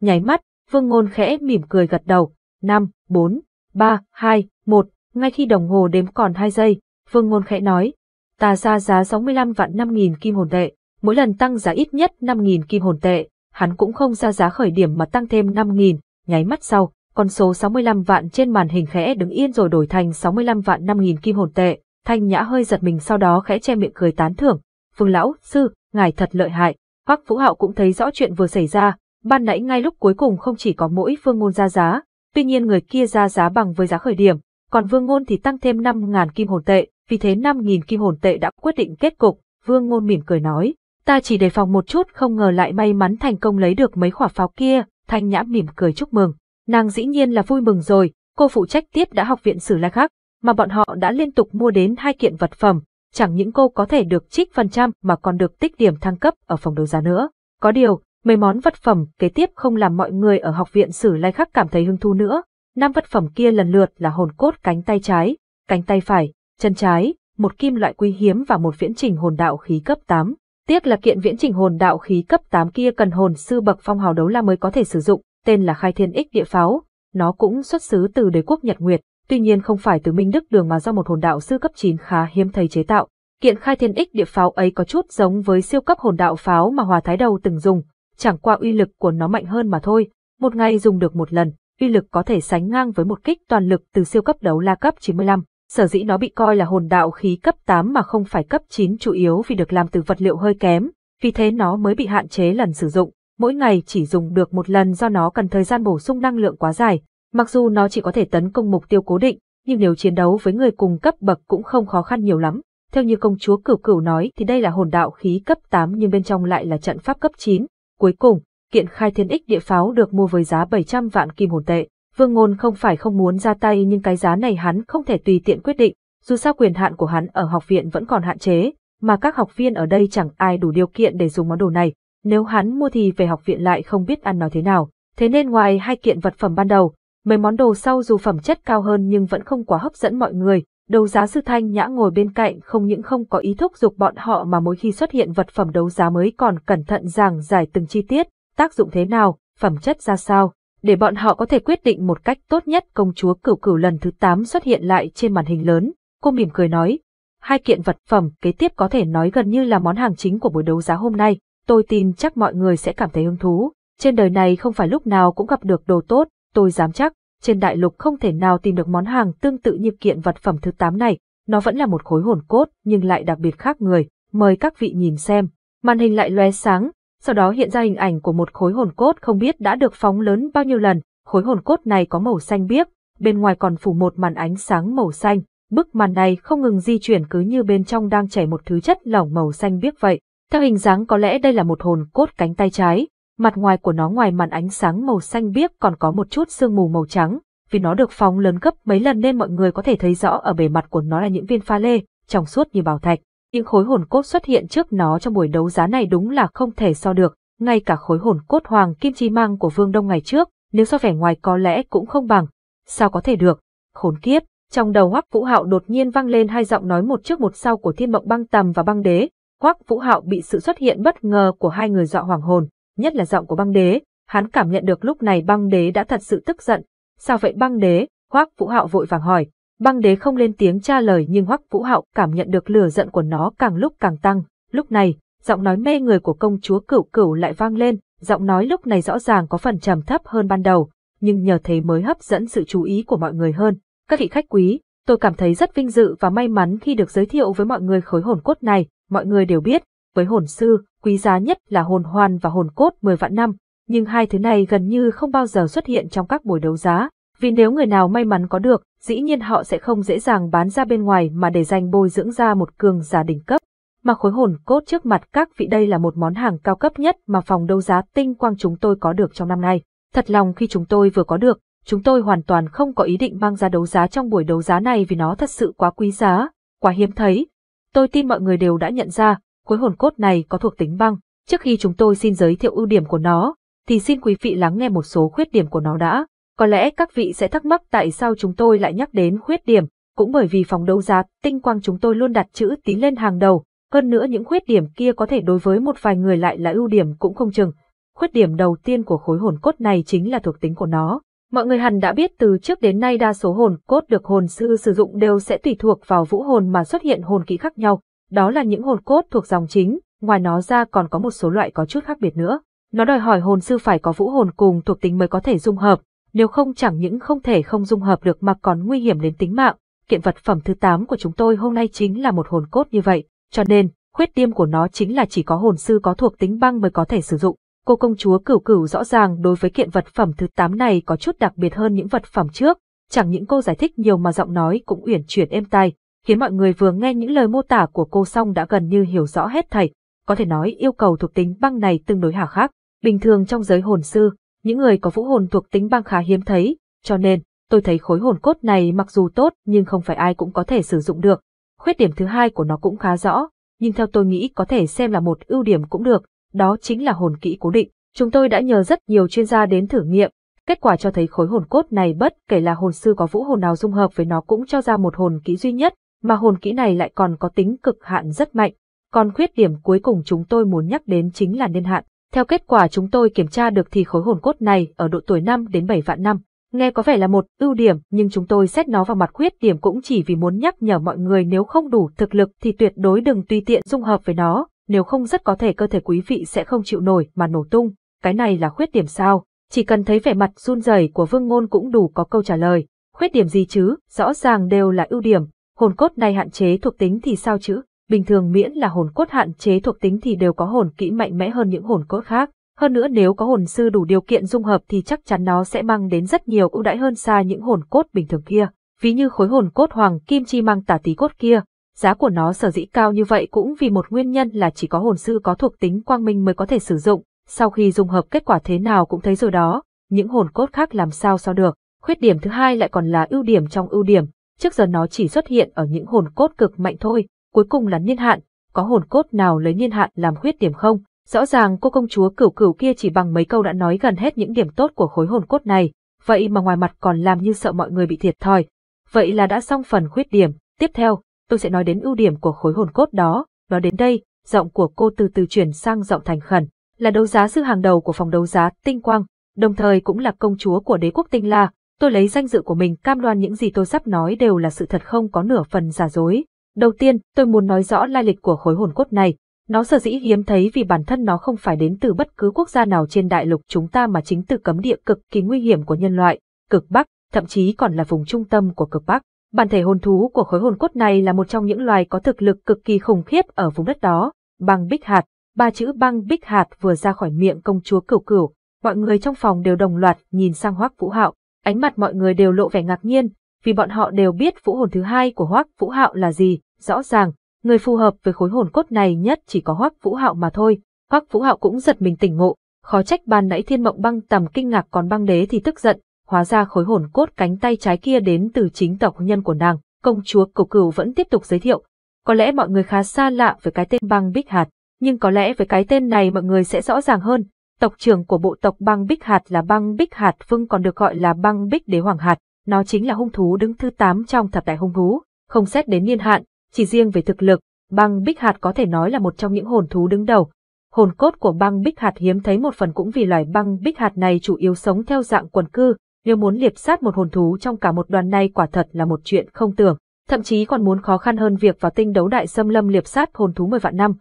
Nháy mắt, Vương Ngôn khẽ mỉm cười gật đầu. 5, 4, 3, 2, 1. Ngay khi đồng hồ đếm còn 2 giây, Vương Ngôn khẽ nói ta ra giá 65 vạn 5.000 kim hồn tệ, mỗi lần tăng giá ít nhất 5.000 kim hồn tệ, hắn cũng không ra giá khởi điểm mà tăng thêm 5.000, nháy mắt sau, con số 65 vạn trên màn hình khẽ đứng yên rồi đổi thành 65 vạn 5.000 kim hồn tệ, thanh nhã hơi giật mình sau đó khẽ che miệng cười tán thưởng, phương lão, sư, ngài thật lợi hại, hoắc vũ hạo cũng thấy rõ chuyện vừa xảy ra, ban nãy ngay lúc cuối cùng không chỉ có mỗi phương ngôn ra giá, tuy nhiên người kia ra giá bằng với giá khởi điểm, còn vương ngôn thì tăng thêm 5.000 kim hồn tệ, vì thế 5.000 kim hồn tệ đã quyết định kết cục, Vương Ngôn mỉm cười nói, ta chỉ đề phòng một chút không ngờ lại may mắn thành công lấy được mấy quả pháo kia, Thanh Nhã mỉm cười chúc mừng. Nàng dĩ nhiên là vui mừng rồi, cô phụ trách tiếp đã học viện sử lai khác, mà bọn họ đã liên tục mua đến hai kiện vật phẩm, chẳng những cô có thể được trích phần trăm mà còn được tích điểm thăng cấp ở phòng đấu giá nữa. Có điều, mấy món vật phẩm kế tiếp không làm mọi người ở học viện sử lai khắc cảm thấy hứng thú nữa. Năm vật phẩm kia lần lượt là hồn cốt cánh tay trái, cánh tay phải, chân trái, một kim loại quý hiếm và một viễn trình hồn đạo khí cấp 8. Tiếc là kiện viễn trình hồn đạo khí cấp 8 kia cần hồn sư bậc phong hào đấu la mới có thể sử dụng, tên là Khai Thiên Ích Địa Pháo. Nó cũng xuất xứ từ đế quốc Nhật Nguyệt, tuy nhiên không phải từ Minh Đức Đường mà do một hồn đạo sư cấp 9 khá hiếm thấy chế tạo. Kiện Khai Thiên Ích Địa Pháo ấy có chút giống với siêu cấp hồn đạo pháo mà Hòa Thái Đầu từng dùng, chẳng qua uy lực của nó mạnh hơn mà thôi, một ngày dùng được một lần, uy lực có thể sánh ngang với một kích toàn lực từ siêu cấp đấu la cấp 95. Sở dĩ nó bị coi là hồn đạo khí cấp 8 mà không phải cấp 9 chủ yếu vì được làm từ vật liệu hơi kém, vì thế nó mới bị hạn chế lần sử dụng, mỗi ngày chỉ dùng được một lần do nó cần thời gian bổ sung năng lượng quá dài. Mặc dù nó chỉ có thể tấn công mục tiêu cố định, nhưng nếu chiến đấu với người cùng cấp bậc cũng không khó khăn nhiều lắm. Theo như công chúa Cửu Cửu nói thì đây là hồn đạo khí cấp 8 nhưng bên trong lại là trận pháp cấp 9. Cuối cùng, kiện khai thiên ích địa pháo được mua với giá 700 vạn kim hồn tệ. Vương Ngôn không phải không muốn ra tay nhưng cái giá này hắn không thể tùy tiện quyết định, dù sao quyền hạn của hắn ở học viện vẫn còn hạn chế, mà các học viên ở đây chẳng ai đủ điều kiện để dùng món đồ này, nếu hắn mua thì về học viện lại không biết ăn nói thế nào. Thế nên ngoài hai kiện vật phẩm ban đầu, mấy món đồ sau dù phẩm chất cao hơn nhưng vẫn không quá hấp dẫn mọi người, đấu giá sư Thanh Nhã ngồi bên cạnh không những không có ý thúc giục bọn họ mà mỗi khi xuất hiện vật phẩm đấu giá mới còn cẩn thận giảng giải từng chi tiết, tác dụng thế nào, phẩm chất ra sao để bọn họ có thể quyết định một cách tốt nhất công chúa cửu cửu lần thứ 8 xuất hiện lại trên màn hình lớn, cô mỉm cười nói. Hai kiện vật phẩm kế tiếp có thể nói gần như là món hàng chính của buổi đấu giá hôm nay, tôi tin chắc mọi người sẽ cảm thấy hứng thú. Trên đời này không phải lúc nào cũng gặp được đồ tốt, tôi dám chắc, trên đại lục không thể nào tìm được món hàng tương tự như kiện vật phẩm thứ 8 này, nó vẫn là một khối hồn cốt nhưng lại đặc biệt khác người, mời các vị nhìn xem. Màn hình lại lóe sáng, sau đó hiện ra hình ảnh của một khối hồn cốt không biết đã được phóng lớn bao nhiêu lần, khối hồn cốt này có màu xanh biếc, bên ngoài còn phủ một màn ánh sáng màu xanh, bức màn này không ngừng di chuyển cứ như bên trong đang chảy một thứ chất lỏng màu xanh biếc vậy. Theo hình dáng có lẽ đây là một hồn cốt cánh tay trái, mặt ngoài của nó ngoài màn ánh sáng màu xanh biếc còn có một chút sương mù màu trắng, vì nó được phóng lớn gấp mấy lần nên mọi người có thể thấy rõ ở bề mặt của nó là những viên pha lê, trong suốt như bảo thạch. Những khối hồn cốt xuất hiện trước nó trong buổi đấu giá này đúng là không thể so được, ngay cả khối hồn cốt hoàng kim chi mang của Vương Đông ngày trước, nếu so vẻ ngoài có lẽ cũng không bằng. Sao có thể được? Khốn kiếp! Trong đầu Hoắc Vũ Hạo đột nhiên vang lên hai giọng nói một trước một sau của Thiên Mộng Băng Tầm và Băng Đế. Hoắc Vũ Hạo bị sự xuất hiện bất ngờ của hai người dọa hoàng hồn, nhất là giọng của Băng Đế, hắn cảm nhận được lúc này Băng Đế đã thật sự tức giận. "Sao vậy Băng Đế?" Hoắc Vũ Hạo vội vàng hỏi. Băng đế không lên tiếng trả lời nhưng Hoắc Vũ Hạo cảm nhận được lửa giận của nó càng lúc càng tăng. Lúc này, giọng nói mê người của công chúa cửu cửu lại vang lên, giọng nói lúc này rõ ràng có phần trầm thấp hơn ban đầu, nhưng nhờ thế mới hấp dẫn sự chú ý của mọi người hơn. Các vị khách quý, tôi cảm thấy rất vinh dự và may mắn khi được giới thiệu với mọi người khối hồn cốt này. Mọi người đều biết, với hồn sư, quý giá nhất là hồn hoàn và hồn cốt 10 vạn năm, nhưng hai thứ này gần như không bao giờ xuất hiện trong các buổi đấu giá, vì nếu người nào may mắn có được dĩ nhiên họ sẽ không dễ dàng bán ra bên ngoài mà để dành bồi dưỡng ra một cường giả đỉnh cấp. Mà khối hồn cốt trước mặt các vị đây là một món hàng cao cấp nhất mà phòng đấu giá tinh quang chúng tôi có được trong năm nay. Thật lòng khi chúng tôi vừa có được, chúng tôi hoàn toàn không có ý định mang ra đấu giá trong buổi đấu giá này vì nó thật sự quá quý giá, quá hiếm thấy. Tôi tin mọi người đều đã nhận ra, khối hồn cốt này có thuộc tính băng. Trước khi chúng tôi xin giới thiệu ưu điểm của nó, thì xin quý vị lắng nghe một số khuyết điểm của nó đã. Có lẽ các vị sẽ thắc mắc tại sao chúng tôi lại nhắc đến khuyết điểm, cũng bởi vì phòng đấu giá tinh quang chúng tôi luôn đặt chữ tín lên hàng đầu, hơn nữa những khuyết điểm kia có thể đối với một vài người lại là ưu điểm cũng không chừng. Khuyết điểm đầu tiên của khối hồn cốt này chính là thuộc tính của nó. Mọi người hẳn đã biết từ trước đến nay đa số hồn cốt được hồn sư sử dụng đều sẽ tùy thuộc vào vũ hồn mà xuất hiện hồn kỹ khác nhau, đó là những hồn cốt thuộc dòng chính, ngoài nó ra còn có một số loại có chút khác biệt nữa. Nó đòi hỏi hồn sư phải có vũ hồn cùng thuộc tính mới có thể dung hợp, nếu không chẳng những không thể không dung hợp được mà còn nguy hiểm đến tính mạng. Kiện vật phẩm thứ 8 của chúng tôi hôm nay chính là một hồn cốt như vậy, cho nên, khuyết điểm của nó chính là chỉ có hồn sư có thuộc tính băng mới có thể sử dụng. Cô công chúa cửu cửu rõ ràng đối với kiện vật phẩm thứ 8 này có chút đặc biệt hơn những vật phẩm trước, chẳng những cô giải thích nhiều mà giọng nói cũng uyển chuyển êm tai, khiến mọi người vừa nghe những lời mô tả của cô xong đã gần như hiểu rõ hết thảy. Có thể nói yêu cầu thuộc tính băng này tương đối hà khắc, bình thường trong giới hồn sư, những người có vũ hồn thuộc tính băng khá hiếm thấy, cho nên, tôi thấy khối hồn cốt này mặc dù tốt nhưng không phải ai cũng có thể sử dụng được. Khuyết điểm thứ hai của nó cũng khá rõ, nhưng theo tôi nghĩ có thể xem là một ưu điểm cũng được, đó chính là hồn kỹ cố định. Chúng tôi đã nhờ rất nhiều chuyên gia đến thử nghiệm, kết quả cho thấy khối hồn cốt này bất kể là hồn sư có vũ hồn nào dung hợp với nó cũng cho ra một hồn kỹ duy nhất, mà hồn kỹ này lại còn có tính cực hạn rất mạnh. Còn khuyết điểm cuối cùng chúng tôi muốn nhắc đến chính là niên hạn. Theo kết quả chúng tôi kiểm tra được thì khối hồn cốt này ở độ tuổi 5 đến 7 vạn năm. Nghe có vẻ là một ưu điểm nhưng chúng tôi xét nó vào mặt khuyết điểm cũng chỉ vì muốn nhắc nhở mọi người nếu không đủ thực lực thì tuyệt đối đừng tùy tiện dung hợp với nó, nếu không rất có thể cơ thể quý vị sẽ không chịu nổi mà nổ tung. Cái này là khuyết điểm sao? Chỉ cần thấy vẻ mặt run rẩy của Vương Ngôn cũng đủ có câu trả lời. Khuyết điểm gì chứ, rõ ràng đều là ưu điểm, hồn cốt này hạn chế thuộc tính thì sao chứ? bình thường miễn là hồn cốt hạn chế thuộc tính thì đều có hồn kỹ mạnh mẽ hơn những hồn cốt khác. Hơn nữa nếu có hồn sư đủ điều kiện dung hợp thì chắc chắn nó sẽ mang đến rất nhiều ưu đãi hơn xa những hồn cốt bình thường kia. Ví như khối hồn cốt hoàng kim chi mang tả tí cốt kia, giá của nó sở dĩ cao như vậy cũng vì một nguyên nhân là chỉ có hồn sư có thuộc tính quang minh mới có thể sử dụng, sau khi dung hợp kết quả thế nào cũng thấy rồi đó, những hồn cốt khác làm sao so được. Khuyết điểm thứ hai lại còn là ưu điểm trong ưu điểm, trước giờ nó chỉ xuất hiện ở những hồn cốt cực mạnh thôi, cuối cùng là niên hạn, có hồn cốt nào lấy niên hạn làm khuyết điểm không? Rõ ràng cô công chúa cửu cửu kia chỉ bằng mấy câu đã nói gần hết những điểm tốt của khối hồn cốt này, vậy mà ngoài mặt còn làm như sợ mọi người bị thiệt thòi. Vậy là đã xong phần khuyết điểm, tiếp theo, tôi sẽ nói đến ưu điểm của khối hồn cốt đó, nói đến đây, giọng của cô từ từ chuyển sang giọng thành khẩn, là đấu giá sư hàng đầu của phòng đấu giá Tinh Quang, đồng thời cũng là công chúa của đế quốc Tinh La, tôi lấy danh dự của mình cam đoan những gì tôi sắp nói đều là sự thật không có nửa phần giả dối. Đầu tiên, tôi muốn nói rõ lai lịch của khối hồn cốt này. Nó sở dĩ hiếm thấy vì bản thân nó không phải đến từ bất cứ quốc gia nào trên đại lục chúng ta mà chính từ cấm địa cực kỳ nguy hiểm của nhân loại, cực Bắc, thậm chí còn là vùng trung tâm của cực Bắc. Bản thể hồn thú của khối hồn cốt này là một trong những loài có thực lực cực kỳ khủng khiếp ở vùng đất đó, băng bích hạt. Ba chữ băng bích hạt vừa ra khỏi miệng công chúa cửu cửu, mọi người trong phòng đều đồng loạt nhìn sang hoác vũ hạo, ánh mặt mọi người đều lộ vẻ ngạc nhiên, vì bọn họ đều biết vũ hồn thứ hai của hoác vũ hạo là gì, Rõ ràng, người phù hợp với khối hồn cốt này nhất chỉ có Hoắc Vũ Hạo mà thôi. Hoắc Vũ Hạo cũng giật mình tỉnh ngộ, khó trách ban nãy Thiên Mộng Băng tầm kinh ngạc còn Băng Đế thì tức giận, hóa ra khối hồn cốt cánh tay trái kia đến từ chính tộc nhân của nàng. Công chúa Cổ Cửu vẫn tiếp tục giới thiệu, có lẽ mọi người khá xa lạ với cái tên Băng Bích Hạt, nhưng có lẽ với cái tên này mọi người sẽ rõ ràng hơn. Tộc trưởng của bộ tộc Băng Bích Hạt là Băng Bích Hạt Vương còn được gọi là Băng Bích Đế Hoàng Hạt, nó chính là hung thú đứng thứ tám trong thập đại hung thú, không xét đến niên hạn, chỉ riêng về thực lực, băng bích hạt có thể nói là một trong những hồn thú đứng đầu. Hồn cốt của băng bích hạt hiếm thấy một phần cũng vì loài băng bích hạt này chủ yếu sống theo dạng quần cư, nếu muốn liệp sát một hồn thú trong cả một đoàn này quả thật là một chuyện không tưởng, thậm chí còn muốn khó khăn hơn việc vào tinh đấu đại xâm lâm liệp sát hồn thú 10 vạn năm.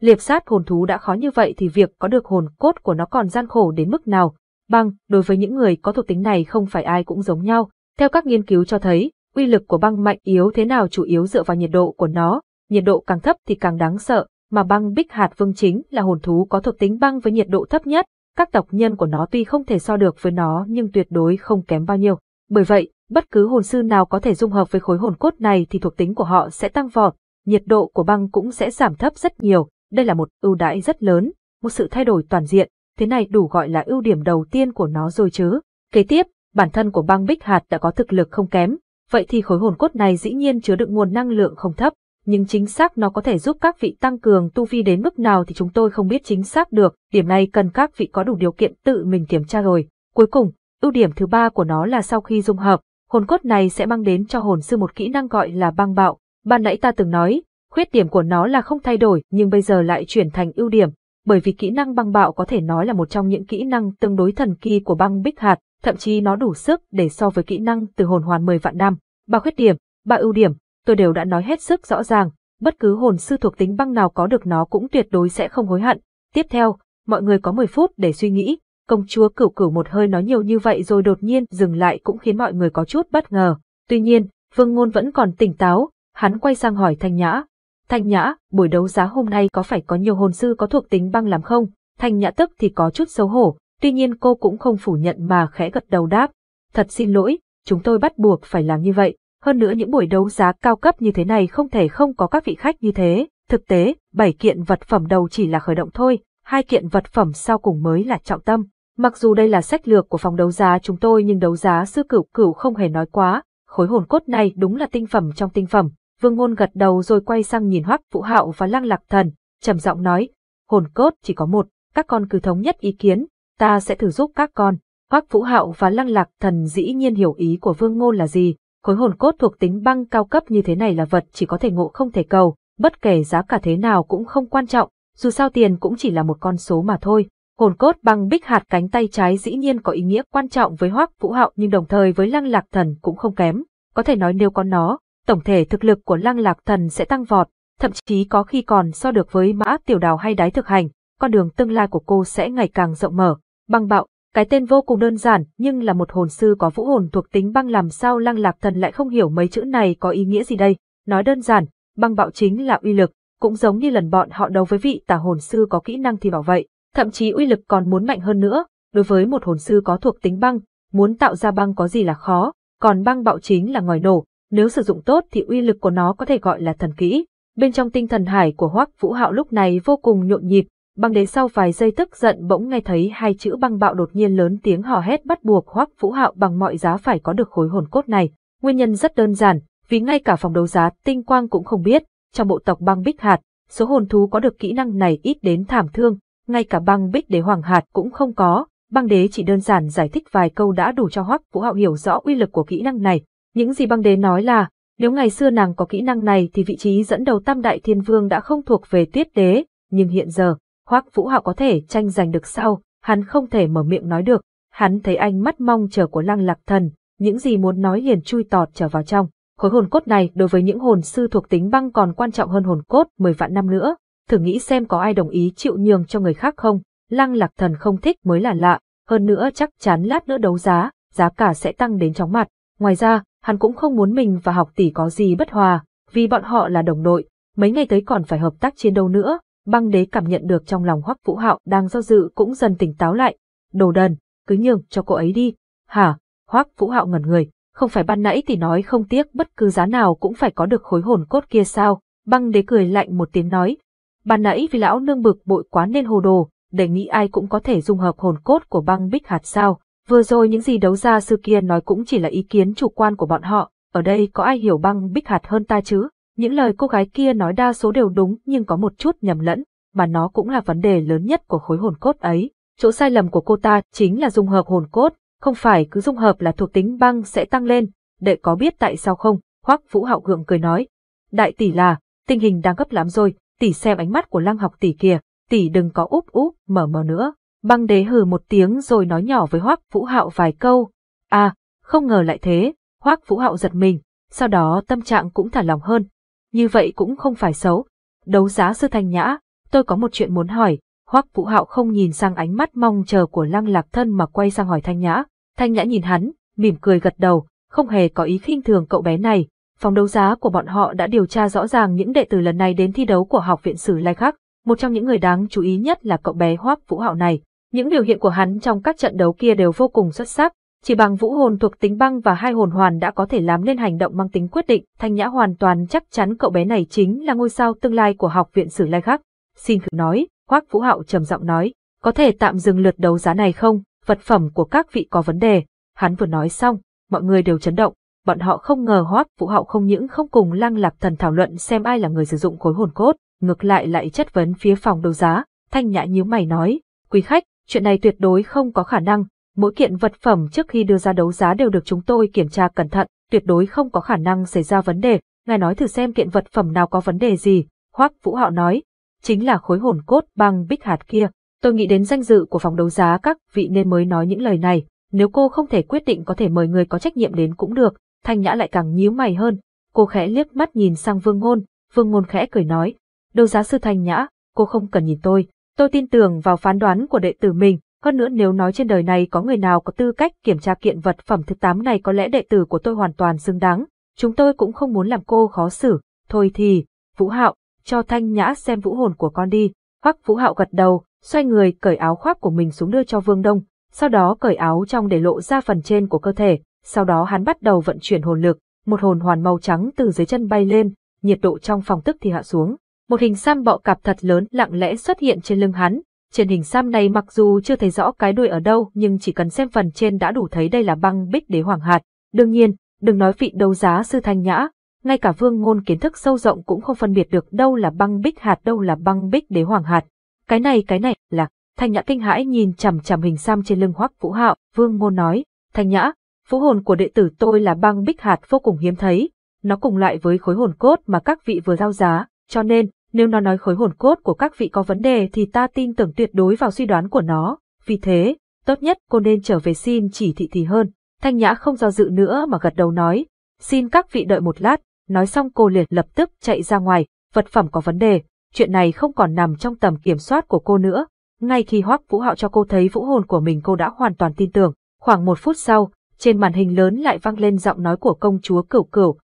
Liệp sát hồn thú đã khó như vậy thì việc có được hồn cốt của nó còn gian khổ đến mức nào. Băng, đối với những người có thuộc tính này không phải ai cũng giống nhau. Theo các nghiên cứu cho thấy, uy lực của băng mạnh yếu thế nào chủ yếu dựa vào nhiệt độ của nó, nhiệt độ càng thấp thì càng đáng sợ, mà băng bích hạt vương chính là hồn thú có thuộc tính băng với nhiệt độ thấp nhất, các tộc nhân của nó tuy không thể so được với nó nhưng tuyệt đối không kém bao nhiêu. Bởi vậy, bất cứ hồn sư nào có thể dung hợp với khối hồn cốt này thì thuộc tính của họ sẽ tăng vọt, nhiệt độ của băng cũng sẽ giảm thấp rất nhiều, đây là một ưu đãi rất lớn, một sự thay đổi toàn diện, thế này đủ gọi là ưu điểm đầu tiên của nó rồi chứ. Kế tiếp, bản thân của băng bích hạt đã có thực lực không kém, vậy thì khối hồn cốt này dĩ nhiên chứa đựng nguồn năng lượng không thấp, nhưng chính xác nó có thể giúp các vị tăng cường tu vi đến mức nào thì chúng tôi không biết chính xác được, điểm này cần các vị có đủ điều kiện tự mình kiểm tra rồi. Cuối cùng, ưu điểm thứ ba của nó là sau khi dung hợp, hồn cốt này sẽ mang đến cho hồn sư một kỹ năng gọi là băng bạo. Ban nãy ta từng nói, khuyết điểm của nó là không thay đổi nhưng bây giờ lại chuyển thành ưu điểm, bởi vì kỹ năng băng bạo có thể nói là một trong những kỹ năng tương đối thần kỳ của băng bích hạt, thậm chí nó đủ sức để so với kỹ năng từ hồn hoàn 10 vạn năm. Ba khuyết điểm, ba ưu điểm, tôi đều đã nói hết sức rõ ràng, bất cứ hồn sư thuộc tính băng nào có được nó cũng tuyệt đối sẽ không hối hận. Tiếp theo, mọi người có 10 phút để suy nghĩ, công chúa cửu cửu một hơi nói nhiều như vậy rồi đột nhiên dừng lại cũng khiến mọi người có chút bất ngờ. Tuy nhiên, Vương Ngôn vẫn còn tỉnh táo, hắn quay sang hỏi Thanh Nhã. Thanh Nhã, buổi đấu giá hôm nay có phải có nhiều hồn sư có thuộc tính băng làm không? Thanh Nhã tức thì có chút xấu hổ, Tuy nhiên cô cũng không phủ nhận mà khẽ gật đầu đáp. Thật xin lỗi, chúng tôi bắt buộc phải làm như vậy. Hơn nữa những buổi đấu giá cao cấp như thế này không thể không có các vị khách như thế. Thực tế, bảy kiện vật phẩm đầu chỉ là khởi động thôi, hai kiện vật phẩm sau cùng mới là trọng tâm. Mặc dù đây là sách lược của phòng đấu giá chúng tôi nhưng đấu giá sư cửu cửu không hề nói quá, khối hồn cốt này đúng là tinh phẩm trong tinh phẩm. Vương Ngôn gật đầu rồi quay sang nhìn Hoắc Vũ Hạo và Lăng Lạc Thần, trầm giọng nói, hồn cốt chỉ có một, các con cứ thống nhất ý kiến, ta sẽ thử giúp các con. Hoắc Vũ Hạo và Lăng Lạc Thần dĩ nhiên hiểu ý của Vương Ngô là gì, khối hồn cốt thuộc tính băng cao cấp như thế này là vật chỉ có thể ngộ không thể cầu, bất kể giá cả thế nào cũng không quan trọng, dù sao tiền cũng chỉ là một con số mà thôi. Hồn cốt băng bích hạt cánh tay trái dĩ nhiên có ý nghĩa quan trọng với Hoắc Vũ Hạo nhưng đồng thời với Lăng Lạc Thần cũng không kém, có thể nói nếu có nó, tổng thể thực lực của Lăng Lạc Thần sẽ tăng vọt, thậm chí có khi còn so được với Mã Tiểu Đào hay Đái Thực Hành, con đường tương lai của cô sẽ ngày càng rộng mở băng bạo, cái tên vô cùng đơn giản nhưng là một hồn sư có vũ hồn thuộc tính băng làm sao lăng lạc thần lại không hiểu mấy chữ này có ý nghĩa gì đây. Nói đơn giản, băng bạo chính là uy lực, cũng giống như lần bọn họ đấu với vị tà hồn sư có kỹ năng thì bảo vậy, thậm chí uy lực còn muốn mạnh hơn nữa. Đối với một hồn sư có thuộc tính băng, muốn tạo ra băng có gì là khó, còn băng bạo chính là ngòi nổ, nếu sử dụng tốt thì uy lực của nó có thể gọi là thần kỹ. Bên trong tinh thần hải của Hoắc Vũ Hạo lúc này vô cùng nhộn nhịp, Băng đế sau vài giây tức giận bỗng nghe thấy hai chữ băng bạo đột nhiên lớn tiếng hò hét bắt buộc Hoắc Vũ Hạo bằng mọi giá phải có được khối hồn cốt này. Nguyên nhân rất đơn giản, vì ngay cả phòng đấu giá Tinh Quang cũng không biết, trong bộ tộc băng bích hạt, số hồn thú có được kỹ năng này ít đến thảm thương, ngay cả băng bích đế hoàng hạt cũng không có. Băng đế chỉ đơn giản giải thích vài câu đã đủ cho Hoắc Vũ Hạo hiểu rõ uy lực của kỹ năng này. Những gì băng đế nói là, nếu ngày xưa nàng có kỹ năng này thì vị trí dẫn đầu Tam Đại Thiên Vương đã không thuộc về Tuyết Đế, nhưng hiện giờ, Hoắc Vũ Hạo có thể tranh giành được sao, hắn không thể mở miệng nói được, hắn thấy ánh mắt mong chờ của Lăng Lạc Thần, những gì muốn nói liền chui tọt trở vào trong. Khối hồn cốt này đối với những hồn sư thuộc tính băng còn quan trọng hơn hồn cốt 10 vạn năm nữa, thử nghĩ xem có ai đồng ý chịu nhường cho người khác không, Lăng Lạc Thần không thích mới là lạ, hơn nữa chắc chắn lát nữa đấu giá, giá cả sẽ tăng đến chóng mặt. Ngoài ra, hắn cũng không muốn mình và học tỷ có gì bất hòa, vì bọn họ là đồng đội, mấy ngày tới còn phải hợp tác chiến đấu nữa, băng đế cảm nhận được trong lòng hoắc vũ hạo đang do dự cũng dần tỉnh táo lại đồ đần cứ nhường cho cô ấy đi hả hoắc vũ hạo ngẩn người không phải ban nãy thì nói không tiếc bất cứ giá nào cũng phải có được khối hồn cốt kia sao băng đế cười lạnh một tiếng nói ban nãy vì lão nương bực bội quá nên hồ đồ để nghĩ ai cũng có thể dung hợp hồn cốt của băng bích hạt sao vừa rồi những gì đấu gia sư kia nói cũng chỉ là ý kiến chủ quan của bọn họ ở đây có ai hiểu băng bích hạt hơn ta chứ những lời cô gái kia nói đa số đều đúng nhưng có một chút nhầm lẫn, mà nó cũng là vấn đề lớn nhất của khối hồn cốt ấy. Chỗ sai lầm của cô ta chính là dung hợp hồn cốt, không phải cứ dung hợp là thuộc tính băng sẽ tăng lên, đệ có biết tại sao không? Hoắc Vũ Hạo gượng cười nói. Đại tỷ là, tình hình đang gấp lắm rồi, tỷ xem ánh mắt của lăng học tỷ kìa, tỷ đừng có úp úp, mở mở nữa. Băng đế hừ một tiếng rồi nói nhỏ với Hoắc Vũ Hạo vài câu. À, không ngờ lại thế, Hoắc Vũ Hạo giật mình, sau đó tâm trạng cũng thả lòng hơn, như vậy cũng không phải xấu. Đấu giá sư Thanh Nhã, tôi có một chuyện muốn hỏi, Hoắc Vũ Hạo không nhìn sang ánh mắt mong chờ của Lăng Lạc Thân mà quay sang hỏi Thanh Nhã. Thanh Nhã nhìn hắn, mỉm cười gật đầu, không hề có ý khinh thường cậu bé này. Phòng đấu giá của bọn họ đã điều tra rõ ràng những đệ tử lần này đến thi đấu của học viện sử Lai Khắc, một trong những người đáng chú ý nhất là cậu bé Hoắc Vũ Hạo này. Những biểu hiện của hắn trong các trận đấu kia đều vô cùng xuất sắc, chỉ bằng vũ hồn thuộc tính băng và hai hồn hoàn đã có thể làm nên hành động mang tính quyết định, Thanh Nhã hoàn toàn chắc chắn cậu bé này chính là ngôi sao tương lai của học viện Sử Lai Khắc. Xin khử nói, khoác Vũ Hạo trầm giọng nói, có thể tạm dừng lượt đấu giá này không, vật phẩm của các vị có vấn đề. Hắn vừa nói xong, mọi người đều chấn động, bọn họ không ngờ Hoắc Vũ Hạo không những không cùng Lăng Lạp Thần thảo luận xem ai là người sử dụng khối hồn cốt, ngược lại lại chất vấn phía phòng đấu giá, Thanh Nhã nhíu mày nói, quý khách, chuyện này tuyệt đối không có khả năng, Mỗi kiện vật phẩm trước khi đưa ra đấu giá đều được chúng tôi kiểm tra cẩn thận, tuyệt đối không có khả năng xảy ra vấn đề, ngài nói thử xem kiện vật phẩm nào có vấn đề gì, Hoắc Vũ Hạo nói, chính là khối hồn cốt bằng bích hạt kia. Tôi nghĩ đến danh dự của phòng đấu giá các vị nên mới nói những lời này, nếu cô không thể quyết định có thể mời người có trách nhiệm đến cũng được, Thanh Nhã lại càng nhíu mày hơn, cô khẽ liếc mắt nhìn sang Vương Ngôn, Vương Ngôn khẽ cười nói, đấu giá sư Thanh Nhã, cô không cần nhìn tôi, tôi tin tưởng vào phán đoán của đệ tử mình, hơn nữa nếu nói trên đời này có người nào có tư cách kiểm tra kiện vật phẩm thứ 8 này có lẽ đệ tử của tôi hoàn toàn xứng đáng, chúng tôi cũng không muốn làm cô khó xử, thôi thì, Vũ Hạo, cho Thanh Nhã xem vũ hồn của con đi. Hoắc Vũ Hạo gật đầu, xoay người cởi áo khoác của mình xuống đưa cho Vương Đông, sau đó cởi áo trong để lộ ra phần trên của cơ thể, sau đó hắn bắt đầu vận chuyển hồn lực, một hồn hoàn màu trắng từ dưới chân bay lên, nhiệt độ trong phòng tức thì hạ xuống. Một hình xăm bọ cạp thật lớn lặng lẽ xuất hiện trên lưng hắn, trên hình xăm này mặc dù chưa thấy rõ cái đuôi ở đâu nhưng chỉ cần xem phần trên đã đủ thấy đây là băng bích đế hoàng hạt. Đương nhiên, đừng nói vị đấu giá sư thanh nhã, ngay cả vương ngôn kiến thức sâu rộng cũng không phân biệt được đâu là băng bích hạt đâu là băng bích đế hoàng hạt. Cái này cái này là, thanh nhã kinh hãi nhìn chằm chằm hình xăm trên lưng hoắc vũ hạo, vương ngôn nói, thanh nhã, phú hồn của đệ tử tôi là băng bích hạt vô cùng hiếm thấy, nó cùng loại với khối hồn cốt mà các vị vừa giao giá, cho nên, nếu nó nói khối hồn cốt của các vị có vấn đề thì ta tin tưởng tuyệt đối vào suy đoán của nó, vì thế, tốt nhất cô nên trở về xin chỉ thị thì hơn. Thanh Nhã không do dự nữa mà gật đầu nói, xin các vị đợi một lát, nói xong cô liền lập tức chạy ra ngoài, vật phẩm có vấn đề, chuyện này không còn nằm trong tầm kiểm soát của cô nữa. Ngay khi Hoắc Vũ Hạo cho cô thấy vũ hồn của mình cô đã hoàn toàn tin tưởng, khoảng một phút sau, trên màn hình lớn lại vang lên giọng nói của công chúa cửu cửu,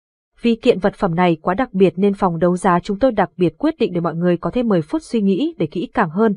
vì kiện vật phẩm này quá đặc biệt nên phòng đấu giá chúng tôi đặc biệt quyết định để mọi người có thêm 10 phút suy nghĩ để kỹ càng hơn.